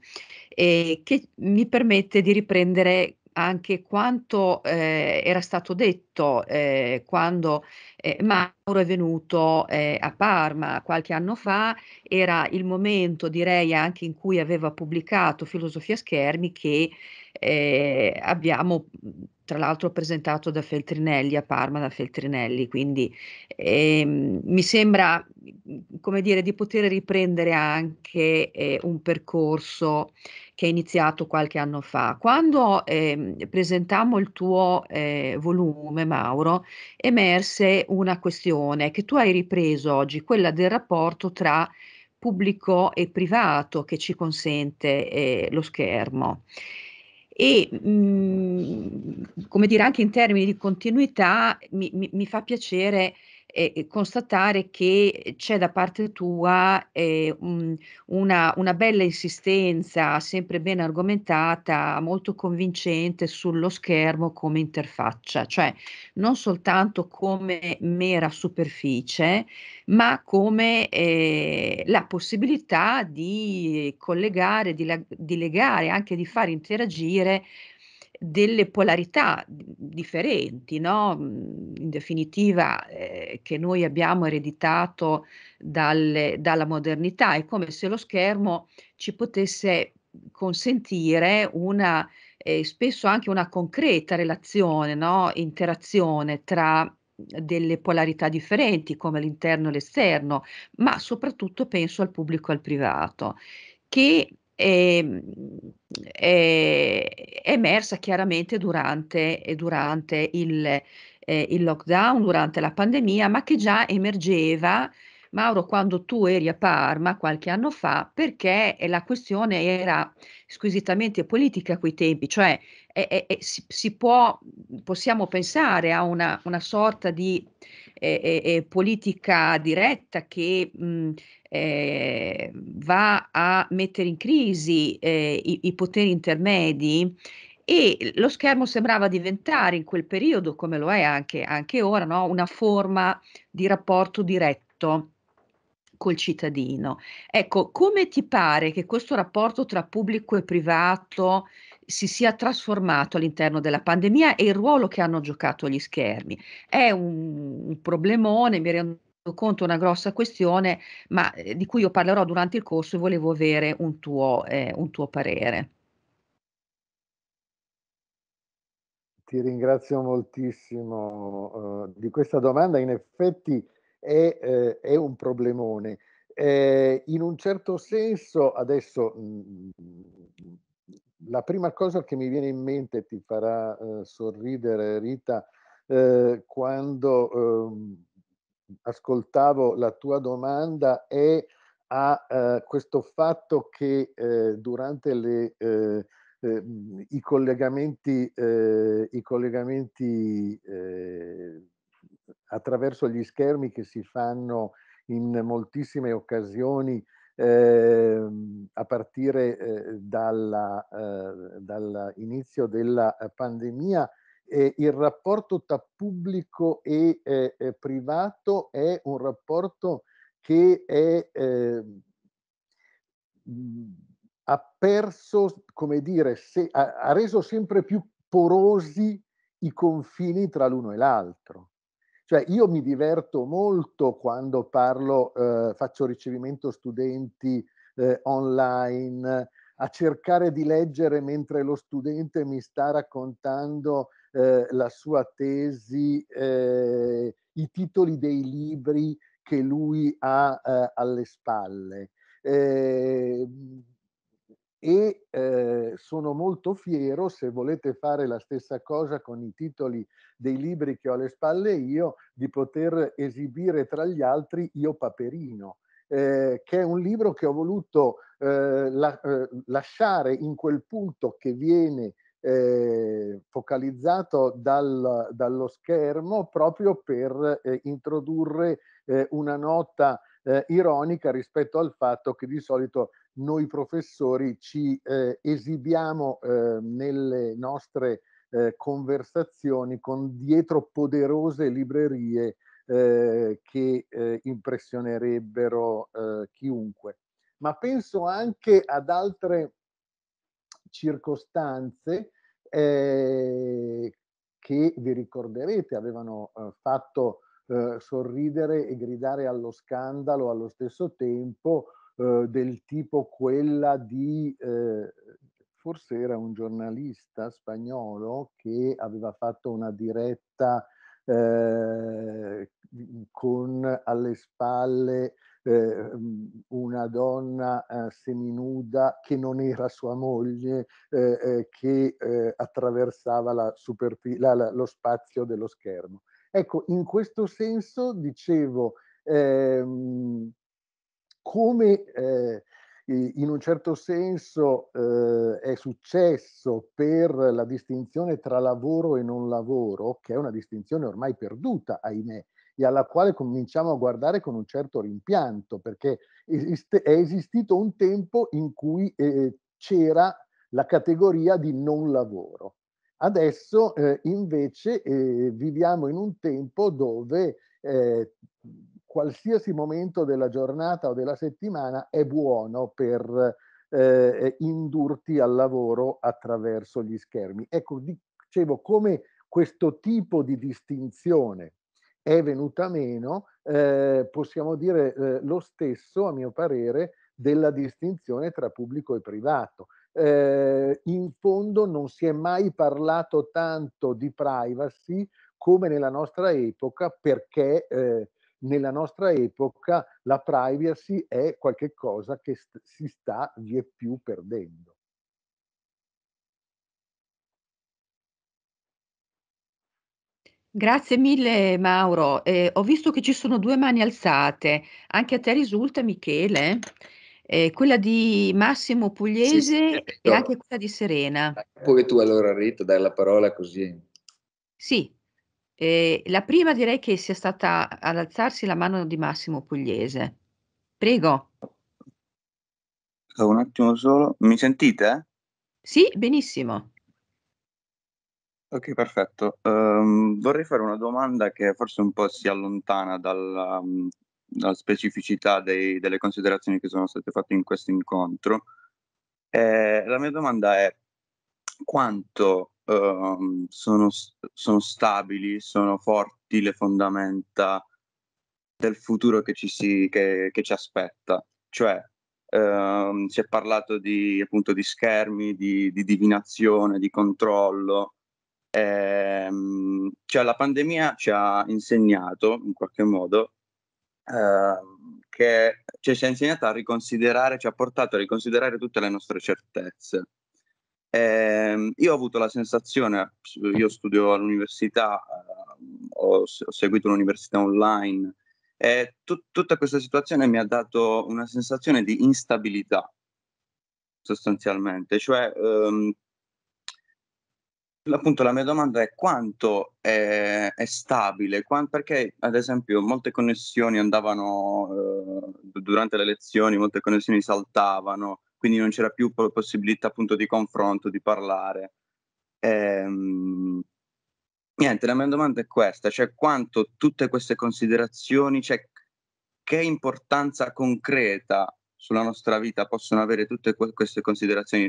eh, che mi permette di riprendere anche quanto eh, era stato detto eh, quando eh, Mauro è venuto eh, a Parma qualche anno fa, era il momento direi anche in cui aveva pubblicato Filosofia Schermi che eh, abbiamo mhmm, tra l'altro presentato da Feltrinelli a Parma da Feltrinelli, quindi ehm, mi sembra mhmm, come dire di poter riprendere anche eh, un percorso che è iniziato qualche anno fa. Quando ehm, presentammo il tuo eh, volume, Mauro, emerse una questione che tu hai ripreso oggi, quella del rapporto tra pubblico e privato che ci consente eh, lo schermo e mh, mm, come dire anche in termini di continuità mi, mi, mi fa piacere eh, constatare che c'è da parte tua eh, un, una, una, bella insistenza, sempre ben argomentata, molto convincente sullo schermo come interfaccia, cioè non soltanto come mera superficie, ma come eh, la possibilità di collegare, di, la, di legare, anche di far interagire delle polarità differenti, no? Mhmm, in definitiva, eh, che noi abbiamo ereditato dalle, dalla modernità. È come se lo schermo ci potesse consentire una, eh, spesso anche una concreta relazione, no? interazione tra delle polarità differenti come l'interno e l'esterno, ma soprattutto penso al pubblico e al privato, che e, ehm, e, emersa chiaramente durante, eh, durante il, eh, il lockdown, durante la pandemia, ma che già emergeva Mauro, quando tu eri a Parma qualche anno fa, perché eh, la questione era squisitamente politica a quei tempi, cioè eh, eh, si, si può, possiamo pensare a una, una sorta di eh, eh politica diretta che mh, eh, va a mettere in crisi eh, i, i poteri intermedi e lo schermo sembrava diventare in quel periodo, come lo è anche, anche ora, no? una forma di rapporto diretto col cittadino. Ecco, come ti pare che questo rapporto tra pubblico e privato si sia trasformato all'interno della pandemia e il ruolo che hanno giocato gli schermi? È un, un problemone, mi rendo conto una grossa questione, ma ehm, di cui io parlerò durante il corso e volevo avere un tuo, eh, un tuo parere. Ti ringrazio moltissimo uh, di questa domanda, in effetti è, eh, è un problemone. Eh, in un certo senso, adesso mh, mm, la prima cosa che mi viene in mente ti farà uh, sorridere, Rita, quando... Um, ascoltavo la tua domanda è a eh, questo fatto che eh, durante le, eh, eh i collegamenti, eh, i collegamenti eh, attraverso gli schermi che si fanno in moltissime occasioni ehm, a partire dall'inizio dalla della pandemia eh, il rapporto tra pubblico e eh, eh, privato è un rapporto che è, ehm, ha perso, come dire, se, ha, ha, reso sempre più porosi i confini tra l'uno e l'altro. Cioè io mi diverto molto quando parlo, eh, faccio ricevimento studenti eh, online, a cercare di leggere mentre lo studente mi sta raccontando eh, la sua tesi eh, I titoli dei libri che lui ha eh, alle spalle. Ehm, e eh, sono molto fiero, se volete fare la stessa cosa con i titoli dei libri che ho alle spalle io, di poter esibire tra gli altri Io Paperino. Eh, che è un libro che ho voluto eh, la, eh, lasciare in quel punto che viene eh, focalizzato dal, dallo schermo proprio per eh, introdurre eh, una nota eh, ironica rispetto al fatto che di solito noi professori ci eh, esibiamo eh, nelle nostre conversazioni con dietro poderose librerie che impressionerebbero chiunque. Ma penso anche ad altre circostanze eh, che vi ricorderete avevano eh, fatto eh, sorridere e gridare allo scandalo allo stesso tempo eh, del tipo quella di eh, forse era un giornalista spagnolo che aveva fatto una diretta eh, con alle spalle eh, una donna eh, seminuda che non era sua moglie, eh, eh che eh, attraversava la la, la, lo spazio dello schermo. Ecco, in questo senso dicevo, ehm, come eh, in un certo senso eh, è successo per la distinzione tra lavoro e non lavoro, che è una distinzione ormai perduta, ahimè, e alla quale cominciamo a guardare con un certo rimpianto, perché esiste, è esistito un tempo in cui eh, c'era la categoria di non lavoro. Adesso eh, invece eh, viviamo in un tempo dove eh, qualsiasi momento della giornata o della settimana è buono per eh, eh, indurti al lavoro attraverso gli schermi. Ecco, dicevo come questo tipo di distinzione è venuta meno, eh, possiamo dire eh, lo stesso, a mio parere, della distinzione tra pubblico e privato. Eh, in fondo non si è mai parlato tanto di privacy come nella nostra epoca, perché eh, nella nostra epoca la privacy è qualcosa che st- si sta vie più perdendo. Grazie mille Mauro. Ehm, ho visto che ci sono due mani alzate. Anche a te risulta Michele? Ehm, quella di Massimo Sì, sì, Pugliese e anche quella di Serena. Puoi tu allora Rita, dai la parola così. Sì, ehm, la prima direi che sia stata ad alzarsi la mano di Massimo Pugliese. Prego. Un attimo solo, mi sentite? Sì, benissimo. Ok, perfetto. Ehm, vorrei fare una domanda che forse un po' si allontana dalla, mh, mhmm, dalla specificità dei- delle considerazioni che sono state fatte in questo incontro. Eh, la mia domanda è quanto ehm, sono, sono stabili, sono forti le fondamenta del futuro che ci, si, che, che ci aspetta? Cioè, ehm, si è parlato di, appunto di schermi, di, di divinazione, di controllo, Ehm, cioè la pandemia ci ha insegnato in qualche modo eh, che cioè, ci ha insegnato a riconsiderare, ci ha portato a riconsiderare tutte le nostre certezze. Eh, io ho avuto la sensazione, io studio all'università, eh, ho, ho, seguito l'università online e tut, tutta questa situazione mi ha dato una sensazione di instabilità sostanzialmente, cioè ehm, Appunto, la mia domanda è quanto è, è stabile, Qua, perché ad esempio molte connessioni andavano eh, durante le lezioni, molte connessioni saltavano, quindi non c'era più possibilità appunto di confronto, di parlare. Ehm, niente, la mia domanda è questa, cioè quanto tutte queste considerazioni, cioè che importanza concreta sulla nostra vita possono avere tutte que- queste considerazioni?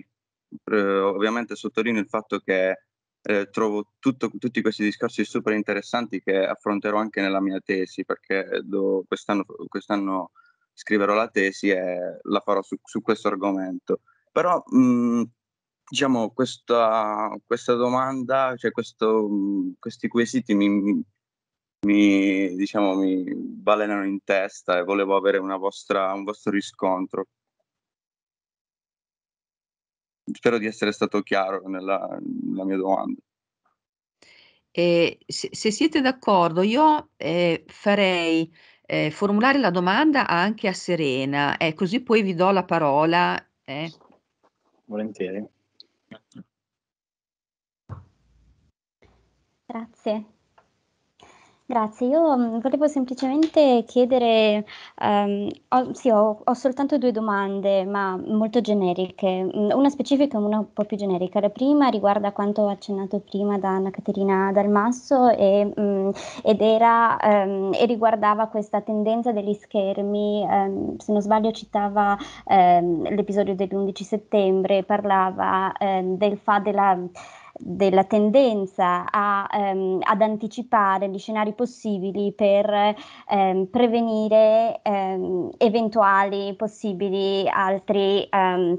Eh, ovviamente sottolineo il fatto che eh, trovo tutto, tutti questi discorsi super interessanti che affronterò anche nella mia tesi, perché do, quest'anno, quest'anno, scriverò la tesi e la farò su, su questo argomento. Però mh, mm, diciamo questa, questa, domanda, cioè questo, mh, mm, questi quesiti mi, mi, diciamo, mi balenano in testa e volevo avere vostra, un vostro riscontro spero di essere stato chiaro nella, nella mia domanda. Eh, se, se, siete d'accordo, io eh, farei eh, formulare la domanda anche a Serena, eh, così poi vi do la parola. Eh. Volentieri. Grazie. Grazie, io mhmm, volevo semplicemente chiedere, ehm, ho, sì, ho, ho soltanto due domande, ma molto generiche, mhmm, una specifica e una un po' più generica. La prima riguarda quanto accennato prima da Anna Caterina Dalmasso e, mh, mhmm, ed era, ehm, e riguardava questa tendenza degli schermi, ehm, se non sbaglio citava ehm, l'episodio dell'11 settembre, parlava ehm, del fa della della tendenza a, ehm, ad anticipare gli scenari possibili per ehm, prevenire ehm, eventuali possibili altri ehm,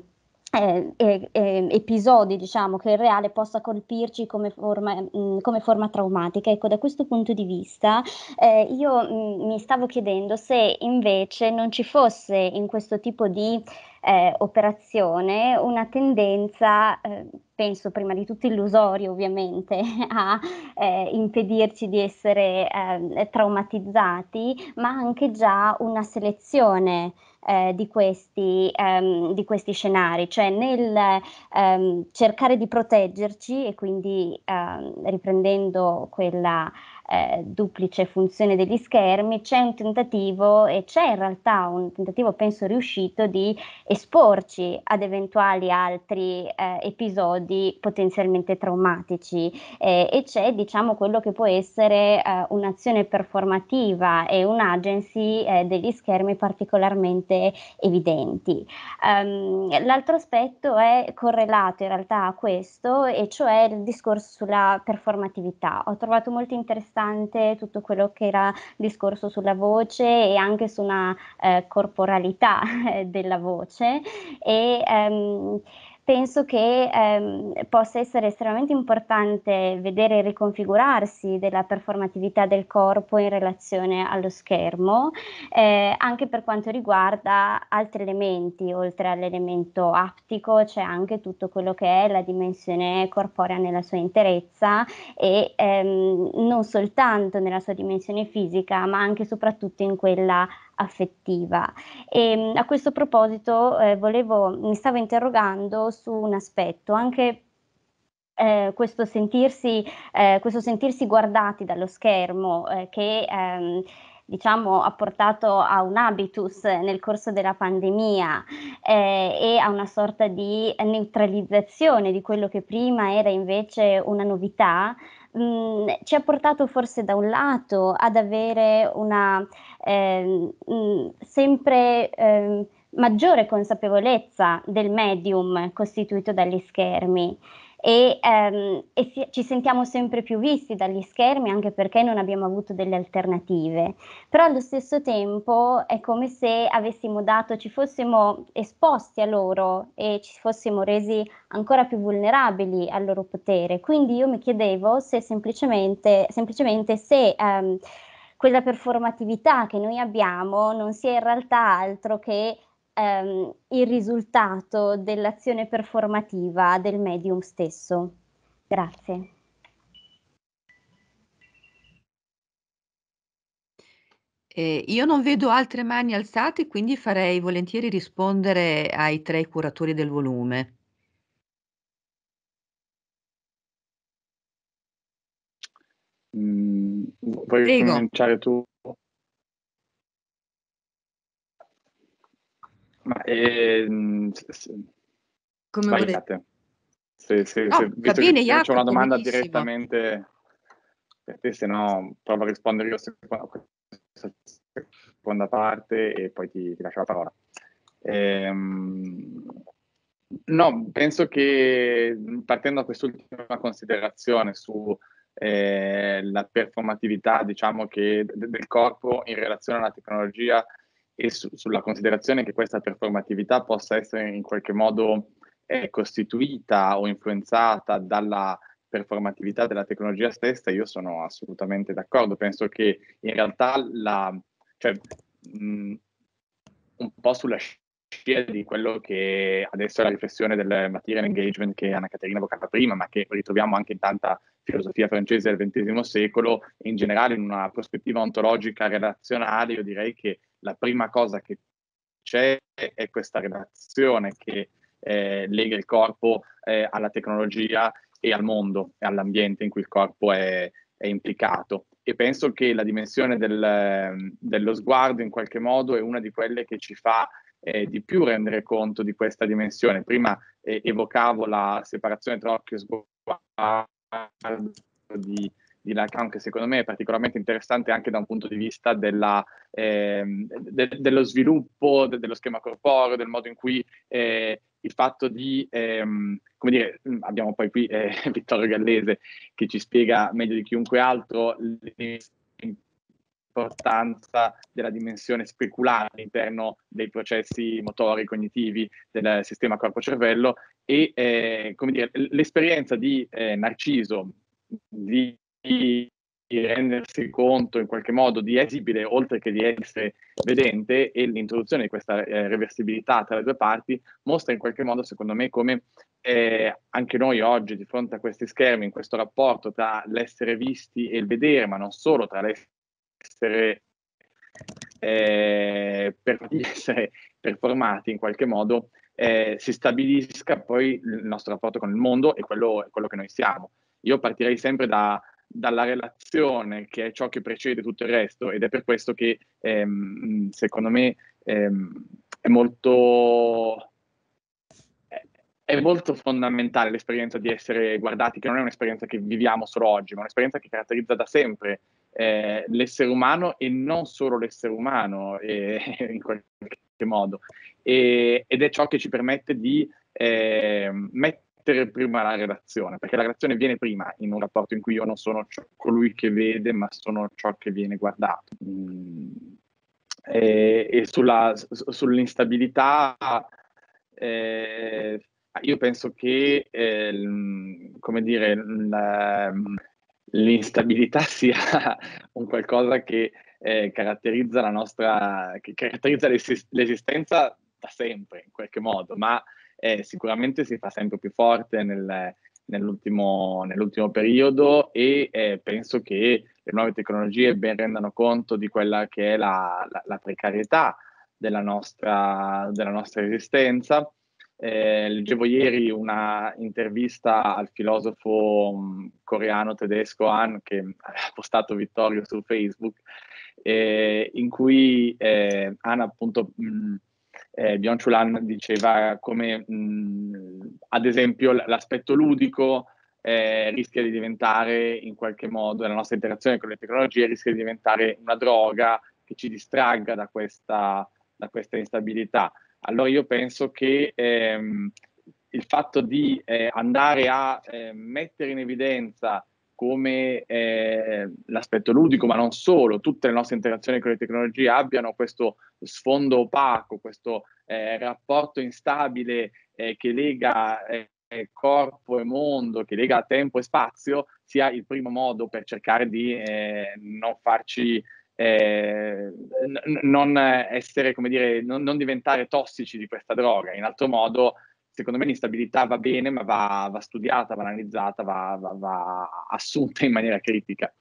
eh, eh, eh, episodi diciamo, che il reale possa colpirci come forma, mh, come forma traumatica. Ecco, da questo punto di vista eh, io mh, mi stavo chiedendo se invece non ci fosse in questo tipo di eh, operazione una tendenza, eh, penso prima di tutto illusoria ovviamente, a eh, impedirci di essere eh, traumatizzati, ma anche già una selezione eh, di, questi, ehm, di, questi, scenari, cioè nel ehm, cercare di proteggerci e quindi ehm, riprendendo quella eh, duplice funzione degli schermi, c'è un tentativo e c'è in realtà un tentativo penso riuscito di esporci ad eventuali altri eh, episodi potenzialmente traumatici eh, e c'è diciamo quello che può essere eh, un'azione performativa e un'agency eh, degli schermi particolarmente evidenti. Um, l'altro aspetto è correlato in realtà a questo e cioè il discorso sulla performatività. Ho trovato molto interessante nonostante tutto quello che era discorso sulla voce e anche su una eh, corporalità eh, della voce. E, ehm, penso che ehm, possa essere estremamente importante vedere il riconfigurarsi della performatività del corpo in relazione allo schermo, eh, anche per quanto riguarda altri elementi, oltre all'elemento aptico c'è anche tutto quello che è la dimensione corporea nella sua interezza e ehm, non soltanto nella sua dimensione fisica, ma anche e soprattutto in quella affettiva. E ehm, a questo proposito eh, volevo, mi stavo interrogando su un aspetto, anche eh, questo, sentirsi, eh, questo, sentirsi, guardati dallo schermo eh, che ehm, diciamo, ha portato a un habitus nel corso della pandemia eh, e a una sorta di neutralizzazione di quello che prima era invece una novità, mh, mm, ci ha portato forse da un lato ad avere una eh, mh, mm, sempre eh, maggiore consapevolezza del medium costituito dagli schermi e, ehm, e si, ci sentiamo sempre più visti dagli schermi anche perché non abbiamo avuto delle alternative, però allo stesso tempo è come se avessimo dato, ci fossimo esposti a loro e ci fossimo resi ancora più vulnerabili al loro potere, quindi io mi chiedevo se semplicemente, semplicemente se... Ehm, quella performatività che noi abbiamo non sia in realtà altro che ehm, il risultato dell'azione performativa del medium stesso. Grazie. Eh, io non vedo altre mani alzate, quindi farei volentieri rispondere ai tre curatori del volume. Mm, vuoi Prego. cominciare tu? Ma, eh, Come volete. Se, se, oh, se, visto bene, che Jacopo, una domanda direttamente per te, se no provo a rispondere io a questa seconda parte e poi ti, ti lascio la parola. Ehm, no, penso che partendo da quest'ultima considerazione su eh, la performatività diciamo che, del corpo in relazione alla tecnologia e su, sulla considerazione che questa performatività possa essere in qualche modo eh, costituita o influenzata dalla performatività della tecnologia stessa, io sono assolutamente d'accordo. Penso che in realtà la, cioè, mh, mm, un po' sulla scia di quello che adesso è la riflessione del material engagement che Anna Caterina evocava prima, ma che ritroviamo anche in tanta filosofia francese del XX secolo e in generale in una prospettiva ontologica relazionale, io direi che la prima cosa che c'è è questa relazione che eh, lega il corpo eh, alla tecnologia e al mondo e all'ambiente in cui il corpo è, è implicato. E penso che la dimensione del, dello sguardo in qualche modo è una di quelle che ci fa eh, di più rendere conto di questa dimensione. Prima eh, evocavo la separazione tra occhio e sguardo di, di Lacan che secondo me è particolarmente interessante anche da un punto di vista della, eh, de, dello sviluppo, de, dello schema corporeo, del modo in cui eh, il fatto di, ehm, come dire, abbiamo poi qui eh, Vittorio Gallese che ci spiega meglio di chiunque altro l'importanza della dimensione speculare all'interno dei processi motori, cognitivi, del sistema corpo-cervello e eh, come dire, l'esperienza di eh, Narciso di, di rendersi conto in qualche modo di esibile oltre che di essere vedente e l'introduzione di questa eh, reversibilità tra le due parti mostra in qualche modo secondo me come eh, anche noi oggi di fronte a questi schermi in questo rapporto tra l'essere visti e il vedere ma non solo tra l'essere essere, eh, per essere performati in qualche modo, eh, si stabilisca poi il nostro rapporto con il mondo e quello, quello che noi siamo. Io partirei sempre da, dalla relazione che è ciò che precede tutto il resto ed è per questo che ehm, secondo me ehm, è molto è molto fondamentale l'esperienza di essere guardati, che non è un'esperienza che viviamo solo oggi, ma è un'esperienza che caratterizza da sempre eh, l'essere umano e non solo l'essere umano eh, in qualche modo e, ed è ciò che ci permette di eh, mettere prima la relazione perché la relazione viene prima in un rapporto in cui io non sono ciò, colui che vede ma sono ciò che viene guardato mm, e, e sulla, sull'instabilità eh, io penso che eh, come dire la, l'instabilità sia un qualcosa che eh, caratterizza la nostra, che caratterizza l'es- l'esistenza da sempre in qualche modo, ma eh, sicuramente si fa sempre più forte nel, nell'ultimo, nell'ultimo, periodo e eh, penso che le nuove tecnologie ben rendano conto di quella che è la, la, la precarietà della nostra, della nostra esistenza eh, leggevo ieri una intervista al filosofo mm, coreano tedesco Han che ha postato Vittorio su Facebook, eh, in cui eh, Han appunto mm, eh, Bion Chulan diceva come mh, mm, ad esempio l'aspetto ludico eh, rischia di diventare in qualche modo, la nostra interazione con le tecnologie rischia di diventare una droga che ci distragga da questa, da questa instabilità allora io penso che ehm, il fatto di eh, andare a eh, mettere in evidenza come eh, l'aspetto ludico, ma non solo, tutte le nostre interazioni con le tecnologie abbiano questo sfondo opaco, questo eh, rapporto instabile eh, che lega eh, corpo e mondo, che lega tempo e spazio, sia il primo modo per cercare di non farci eh, non essere, come dire, non, non, diventare tossici di questa droga. In altro modo, secondo me l'instabilità va bene, ma va, va studiata, va analizzata, va, va, va assunta in maniera critica.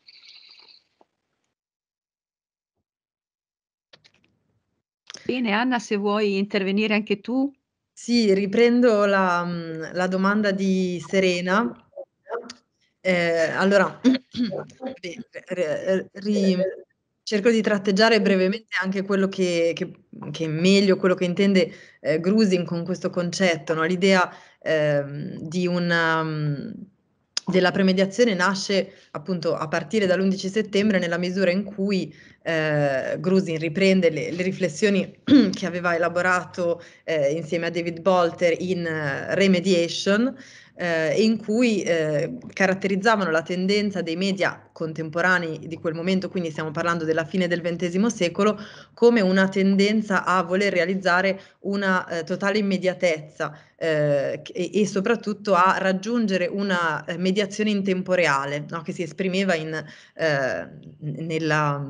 Bene, Anna, se vuoi intervenire anche tu. Sì, riprendo la, mm, la domanda di Serena. Eh, allora, ri, Cerco di tratteggiare brevemente anche quello che, che, che meglio quello che intende eh, Grusin con questo concetto. No? L'idea ehm, di una, mm, della premediazione nasce appunto a partire dall'11 settembre nella misura in cui eh, Grusin riprende le, le, riflessioni che aveva elaborato eh, insieme a David Bolter in uh, Remediation, eh, in cui eh, caratterizzavano la tendenza dei media contemporanei di quel momento, quindi stiamo parlando della fine del XX secolo, come una tendenza a voler realizzare una eh, totale immediatezza eh, e, e, soprattutto a raggiungere una eh, mediazione in tempo reale, no? che si esprimeva in, nella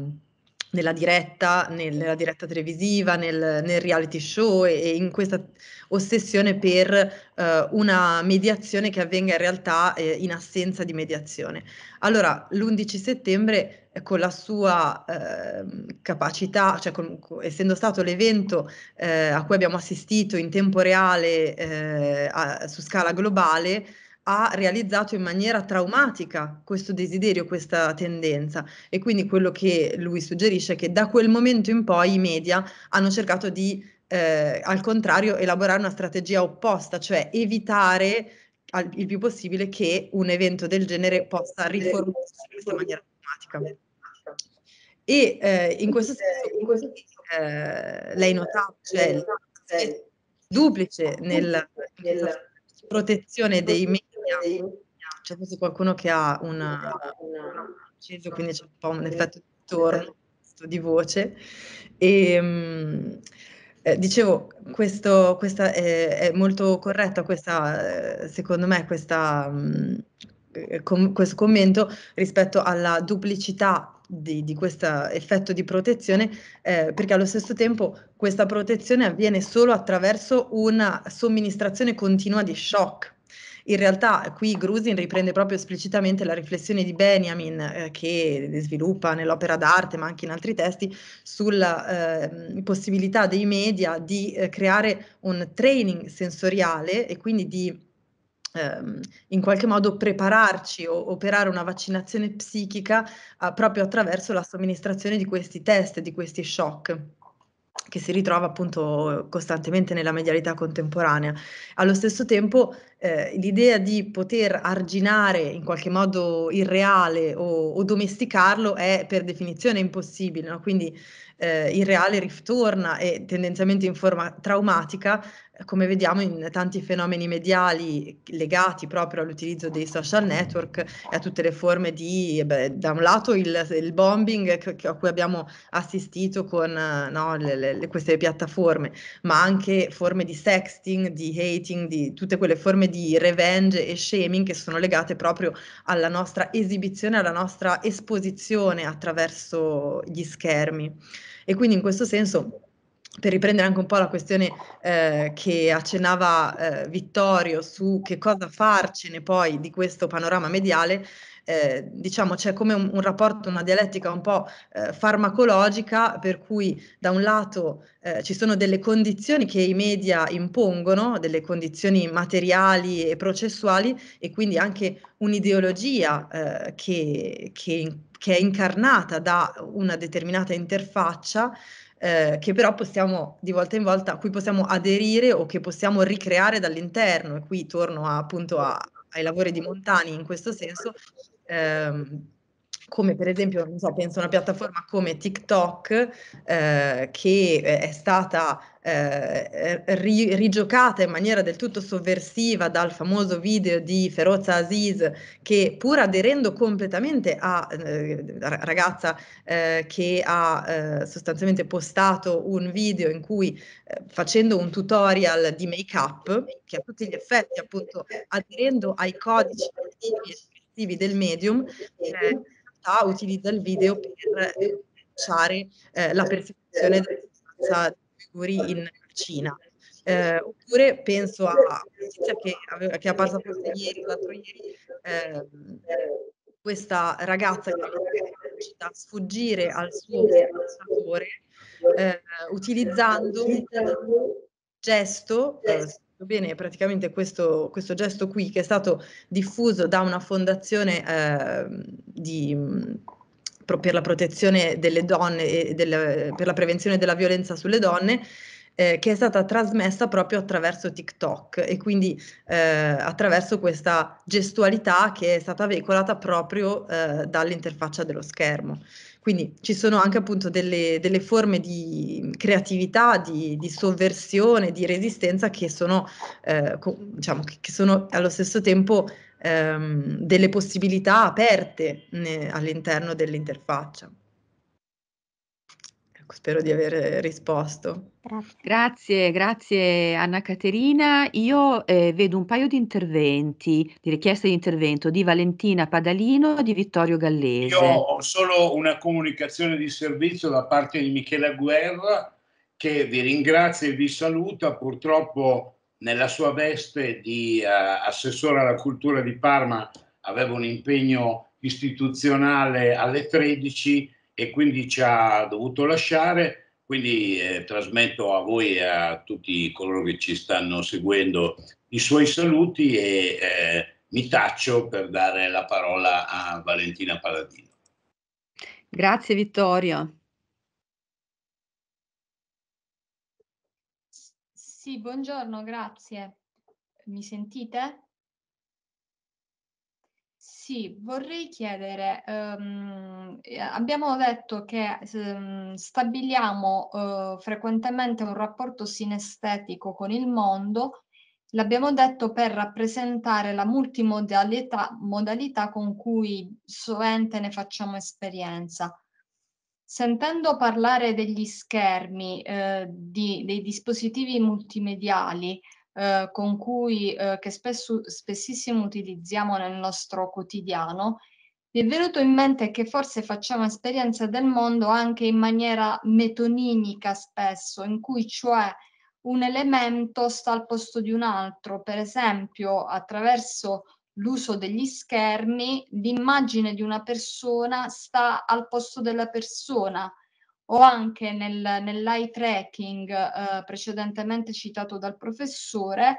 nella diretta, nel, nella diretta televisiva, nel, nel reality show e, e, in questa ossessione per eh, una mediazione che avvenga in realtà eh, in assenza di mediazione. Allora, l'11 settembre eh, con la sua ehm, capacità, cioè con, essendo stato l'evento eh, a cui abbiamo assistito in tempo reale eh, a, su scala globale, ha realizzato in maniera traumatica questo desiderio, questa tendenza e quindi quello che lui suggerisce è che da quel momento in poi i media hanno cercato di eh, al contrario elaborare una strategia opposta, cioè evitare al, il più possibile che un evento del genere possa riformarsi in questa maniera traumatica. E eh, in questo senso, in questo senso eh, lei eh, notava, cioè, cioè, duplice nel, nel protezione dei media c'è forse qualcuno che ha un eh, acceso, esatto, quindi c'è un po' un effetto di torno di voce. E, ehm, eh, dicevo, questo, questa è, eh, è molto corretta, questa, eh, secondo me, questa, mh, mm, com- questo commento rispetto alla duplicità di, di questo effetto di protezione, eh, perché allo stesso tempo questa protezione avviene solo attraverso una somministrazione continua di shock, in realtà qui Grusin riprende proprio esplicitamente la riflessione di Benjamin eh, che sviluppa nell'opera d'arte ma anche in altri testi sulla eh, possibilità dei media di eh, creare un training sensoriale e quindi di ehm, in qualche modo prepararci o operare una vaccinazione psichica eh, proprio attraverso la somministrazione di questi test, di questi shock che si ritrova appunto costantemente nella medialità contemporanea. Allo stesso tempo eh, l'idea di poter arginare in qualche modo il reale o, o domesticarlo è per definizione impossibile, no? quindi eh, il reale ritorna e tendenzialmente in forma traumatica, come vediamo in tanti fenomeni mediali legati proprio all'utilizzo dei social network e a tutte le forme di, eh beh, da un lato il, il bombing che, a cui abbiamo assistito con no, le, le, queste piattaforme, ma anche forme di sexting, di hating, di tutte quelle forme di revenge e shaming che sono legate proprio alla nostra esibizione, alla nostra esposizione attraverso gli schermi. E quindi in questo senso per riprendere anche un po' la questione eh, che accennava eh, Vittorio su che cosa farcene poi di questo panorama mediale, eh, diciamo c'è come un, un, rapporto, una dialettica un po' eh, farmacologica, per cui da un lato eh, ci sono delle condizioni che i media impongono, delle condizioni materiali e processuali e quindi anche un'ideologia eh, che, che, che è incarnata da una determinata interfaccia. Eh, che però possiamo di volta in volta, a cui possiamo aderire o che possiamo ricreare dall'interno, e qui torno a, appunto a, ai lavori di Montani in questo senso, ehm, come per esempio, non so, penso a una piattaforma come TikTok eh, che è stata eh, ri, rigiocata in maniera del tutto sovversiva dal famoso video di Ferozza Aziz che pur aderendo completamente a eh, ragazza eh, che ha eh, sostanzialmente postato un video in cui eh, facendo un tutorial di make up che a tutti gli effetti appunto aderendo ai codici successivi del medium eh, utilizza il video per lasciare eh, eh, la perfezione della figuri in Cina. Eh, oppure penso a una che, aveva, che è apparsa forse ieri o l'altro ieri, eh, questa ragazza che è riuscita a sfuggire al suo pensatore eh, utilizzando un gesto eh, bene praticamente questo, questo, gesto qui che è stato diffuso da una fondazione eh, di, per la protezione delle donne e delle, per la prevenzione della violenza sulle donne. Eh, che è stata trasmessa proprio attraverso TikTok e quindi eh, attraverso questa gestualità che è stata veicolata proprio eh, dall'interfaccia dello schermo. Quindi ci sono anche appunto delle, delle forme di mm, creatività, di, di, sovversione, di resistenza che sono, eh, diciamo, che sono allo stesso tempo ehm, delle possibilità aperte eh, all'interno dell'interfaccia spero di aver risposto. Grazie. grazie, Anna Caterina. Io eh, vedo un paio di interventi, di richieste di intervento di Valentina Padalino e di Vittorio Gallese. Io ho solo una comunicazione di servizio da parte di Michela Guerra che vi ringrazia e vi saluta. Purtroppo nella sua veste di eh, assessore alla cultura di Parma aveva un impegno istituzionale alle 13 e quindi ci ha dovuto lasciare, quindi eh, trasmetto a voi e a tutti coloro che ci stanno seguendo i suoi saluti e eh, mi taccio per dare la parola a Valentina Paladino. Grazie Vittorio. Sì, buongiorno, grazie. Mi sentite? Sì, vorrei chiedere, ehm, eh, abbiamo detto che ehm, stabiliamo eh, frequentemente un rapporto sinestetico con il mondo, l'abbiamo detto per rappresentare la multimodalità modalità con cui sovente ne facciamo esperienza. Sentendo parlare degli schermi, eh, di, dei dispositivi multimediali, eh, con cui, eh, che spesso, spessissimo utilizziamo nel nostro quotidiano, mi è venuto in mente che forse facciamo esperienza del mondo anche in maniera metonimica spesso, in cui cioè un elemento sta al posto di un altro, per esempio attraverso l'uso degli schermi, l'immagine di una persona sta al posto della persona, o anche nel, nell'eye tracking eh, precedentemente citato dal professore,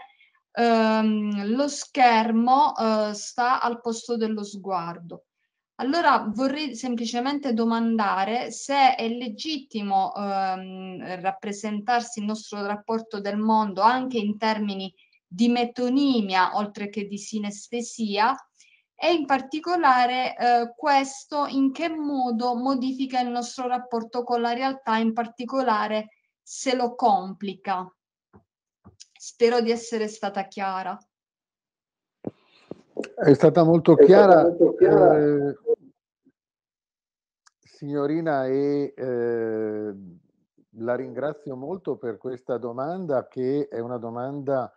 ehm, lo schermo eh, sta al posto dello sguardo. Allora vorrei semplicemente domandare se è legittimo ehm, rappresentarsi il nostro rapporto del mondo anche in termini di metonimia oltre che di sinestesia e in particolare eh, questo in che modo modifica il nostro rapporto con la realtà, in particolare se lo complica. Spero di essere stata chiara. È stata molto chiara, stata molto chiara. Eh, signorina, e eh, la ringrazio molto per questa domanda che è una domanda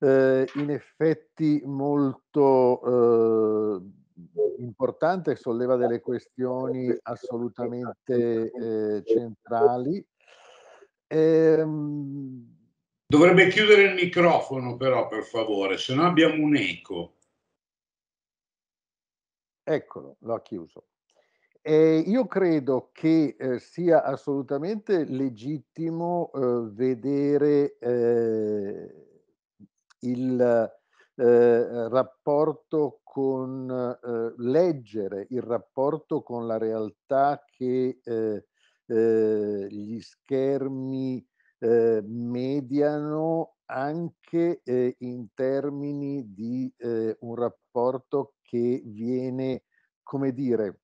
eh, in effetti molto eh, importante, solleva delle esatto. questioni assolutamente eh, centrali. Ehm... Dovrebbe chiudere il microfono però, per favore, se no abbiamo un eco. Eccolo, l'ho chiuso. Eh, io credo che eh, sia assolutamente legittimo eh, vedere ehm, il eh, rapporto con eh, leggere, il rapporto con la realtà che eh, eh gli schermi eh, mediano anche eh, in termini di un rapporto che viene, come dire,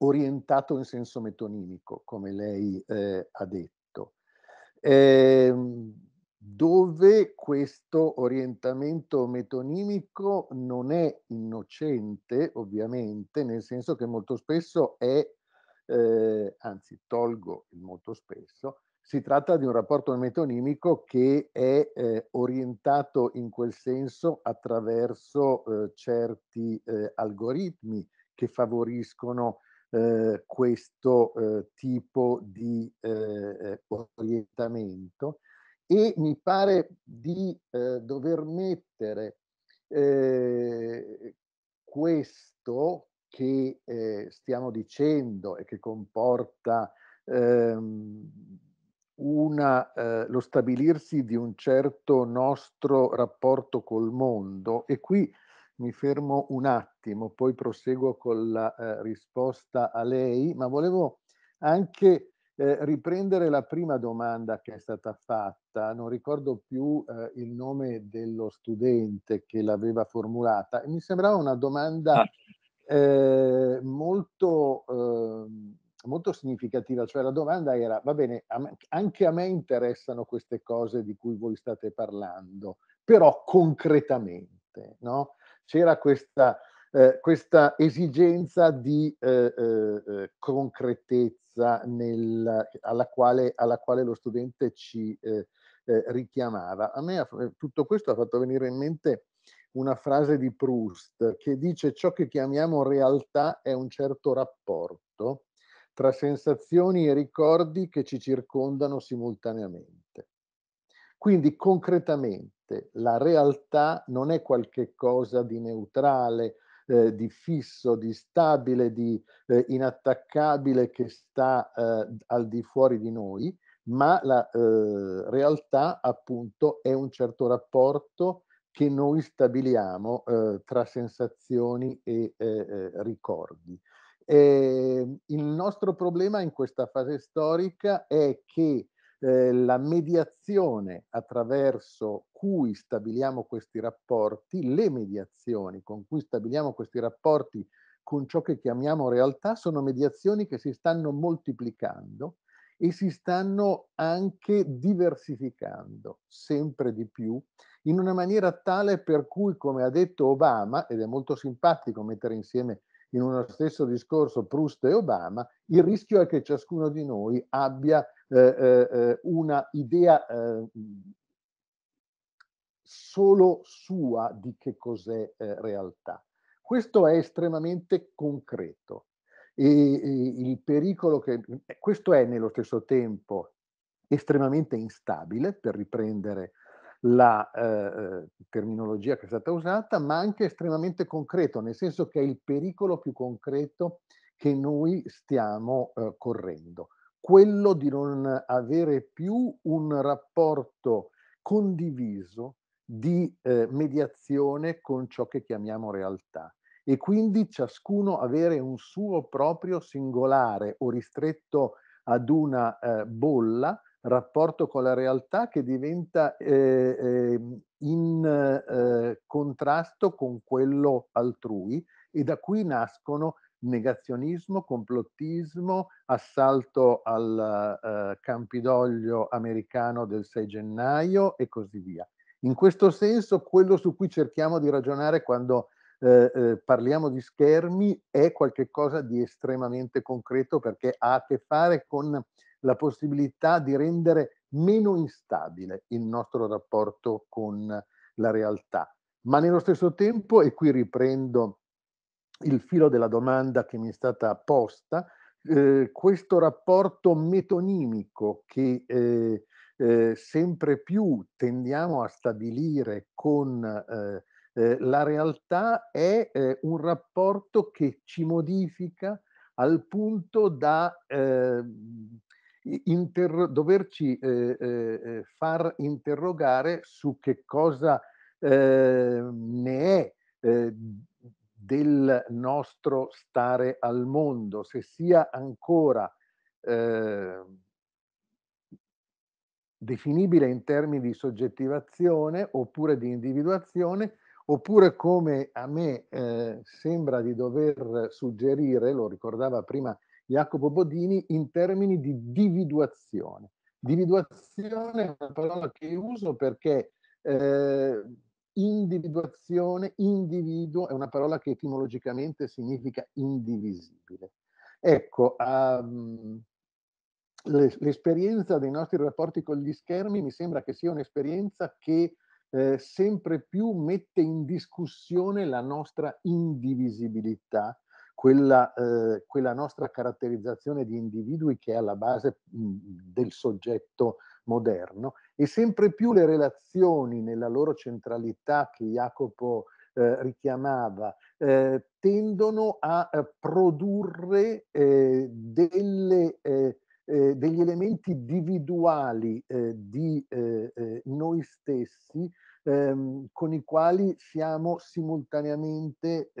orientato in senso metonimico, come lei ha detto. Eh, dove questo orientamento metonimico non è innocente, ovviamente, nel senso che molto spesso è, eh, anzi tolgo il molto spesso, si tratta di un rapporto metonimico che è eh, orientato in quel senso attraverso eh, certi eh, algoritmi che favoriscono eh, questo eh, tipo di orientamento e mi pare di eh, dover mettere eh, questo che eh, stiamo dicendo e che comporta ehm, una, eh, lo stabilirsi di un certo nostro rapporto col mondo e qui mi fermo un attimo, poi proseguo con la eh, risposta a lei, ma volevo anche eh, riprendere la prima domanda che è stata fatta, non ricordo più eh, il nome dello studente che l'aveva formulata, mi sembrava una domanda ah. eh, molto, ehm, molto significativa, cioè la domanda era, va bene, anche a me interessano queste cose di cui voi state parlando, però concretamente, no? C'era questa, eh, questa esigenza di eh, eh, concretezza esigenza nel, alla, quale, alla, quale, lo studente ci eh, eh, richiamava. A me tutto questo ha fatto venire in mente una frase di Proust che dice ciò che chiamiamo realtà è un certo rapporto tra sensazioni e ricordi che ci circondano simultaneamente. Quindi concretamente la realtà non è qualche cosa di neutrale eh, di fisso, di stabile, di eh, inattaccabile che sta eh, al di fuori di noi, ma la eh, realtà appunto è un certo rapporto che noi stabiliamo eh, tra sensazioni e eh, ricordi. E ehm, il nostro problema in questa fase storica è che eh, la mediazione attraverso cui stabiliamo questi rapporti, le mediazioni con cui stabiliamo questi rapporti con ciò che chiamiamo realtà, sono mediazioni che si stanno moltiplicando e si stanno anche diversificando sempre di più in una maniera tale per cui, come ha detto Obama, ed è molto simpatico mettere insieme in uno stesso discorso Proust e Obama, il rischio è che ciascuno di noi abbia eh, eh, eh, una idea ehm, solo sua di che cos'è eh, realtà. Questo è estremamente concreto e, e il pericolo che questo è nello stesso tempo estremamente instabile, per riprendere la eh, terminologia che è stata usata, ma anche estremamente concreto, nel senso che è il pericolo più concreto che noi stiamo eh, correndo quello di non avere più un rapporto condiviso di eh, mediazione con ciò che chiamiamo realtà e quindi ciascuno avere un suo proprio singolare o ristretto ad una eh, bolla rapporto con la realtà che diventa eh, ehm, in eh, contrasto con quello altrui e da cui nascono negazionismo, complottismo, assalto al eh, Campidoglio americano del 6 gennaio e così via. In questo senso, quello su cui cerchiamo di ragionare quando eh, eh, parliamo di schermi è qualcosa di estremamente concreto perché ha a che fare con la possibilità di rendere meno instabile il nostro rapporto con la realtà. Ma nello stesso tempo, e qui riprendo il filo della domanda che mi è stata posta, eh, questo rapporto metonimico che eh, eh, sempre più tendiamo a stabilire con eh, eh, la realtà è eh, un rapporto che ci modifica al punto da inter- doverci far interrogare su che cosa ne è eh, del nostro stare al mondo, se sia ancora eh, definibile in termini di soggettivazione oppure di individuazione, oppure come a me eh, sembra di dover suggerire, lo ricordava prima Jacopo Bodini, in termini di individuazione. Dividuazione è una parola che uso perché eh, individuazione, individuo è una parola che etimologicamente significa indivisibile. Ecco, um, l'esperienza dei nostri rapporti con gli schermi mi sembra che sia un'esperienza che eh, sempre più mette in discussione la nostra indivisibilità, quella, eh, quella nostra caratterizzazione di individui che è alla base mh, mm, del soggetto moderno e sempre più le relazioni nella loro centralità che Jacopo eh, richiamava eh, tendono a, eh, produrre eh, delle, eh, eh, degli elementi individuali di noi stessi ehm, con i quali siamo simultaneamente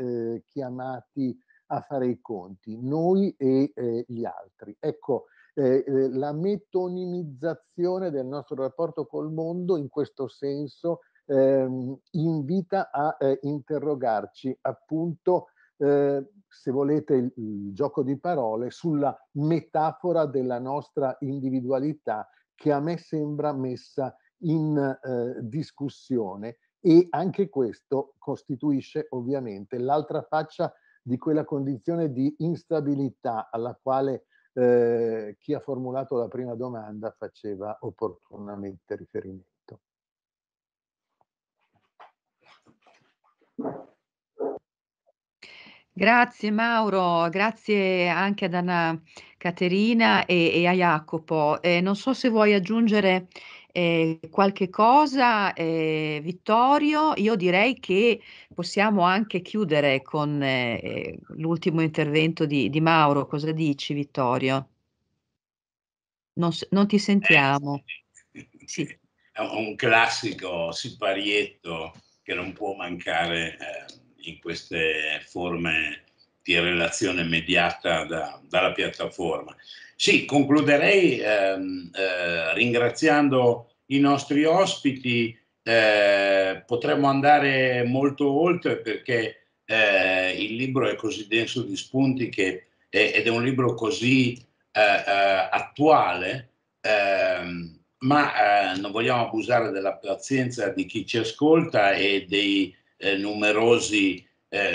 chiamati a fare i conti, noi e gli altri. Ecco, eh, la metonimizzazione del nostro rapporto col mondo in questo senso ehm, invita a eh, interrogarci appunto eh, se volete il, il gioco di parole sulla metafora della nostra individualità che a me sembra messa in eh, discussione e anche questo costituisce ovviamente l'altra faccia di quella condizione di instabilità alla quale eh, chi ha formulato la prima domanda faceva opportunamente riferimento. Grazie Mauro, grazie anche ad Anna Caterina e, e a Jacopo. Eh, non so se vuoi aggiungere eh, qualche cosa, eh, Vittorio, io direi che possiamo anche chiudere con eh, l'ultimo intervento di, di, Mauro. Cosa dici, Vittorio? Non, non ti eh, sentiamo. Sì. È un classico siparietto che non può mancare ehm, in queste forme di relazione mediata da, dalla piattaforma. Sì, concluderei ehm, eh, ringraziando i nostri ospiti. Eh, potremmo andare molto oltre perché eh, il libro è così denso di spunti che, è, ed è un libro così eh, eh, attuale, ehm, ma eh, non vogliamo abusare della pazienza di chi ci ascolta e dei numerosi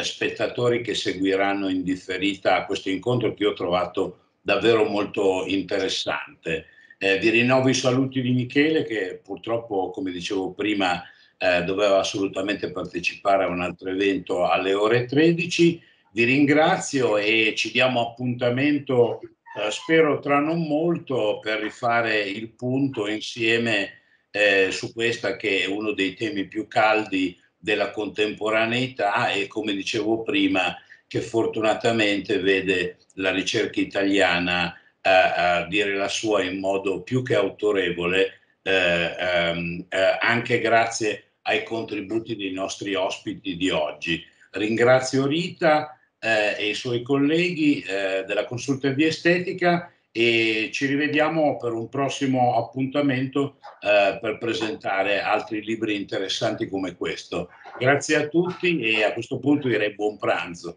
spettatori che seguiranno in differita questo incontro che ho trovato davvero molto interessante. Eh, vi rinnovo i saluti di Michele che purtroppo, come dicevo prima, eh, doveva assolutamente partecipare a un altro evento alle ore 13. Vi ringrazio e ci diamo appuntamento, eh, spero tra non molto, per rifare il punto insieme eh, su questa che è uno dei temi più caldi della contemporaneità e come dicevo prima che fortunatamente vede la ricerca italiana a, eh, a dire la sua in modo più che autorevole, eh, ehm, eh, anche grazie ai contributi dei nostri ospiti di oggi. Ringrazio Rita eh, e i suoi colleghi eh, della Consulta consultoria estetica e ci rivediamo per un prossimo appuntamento eh, per presentare altri libri interessanti come questo. Grazie a tutti e a questo punto direi buon pranzo.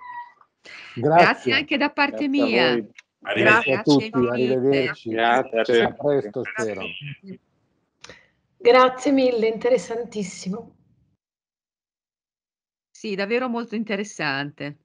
Grazie, grazie anche da parte grazie mia. A grazie a tutti, grazie Grazie. A presto, spero. Grazie mille, interessantissimo. Sì, davvero molto interessante.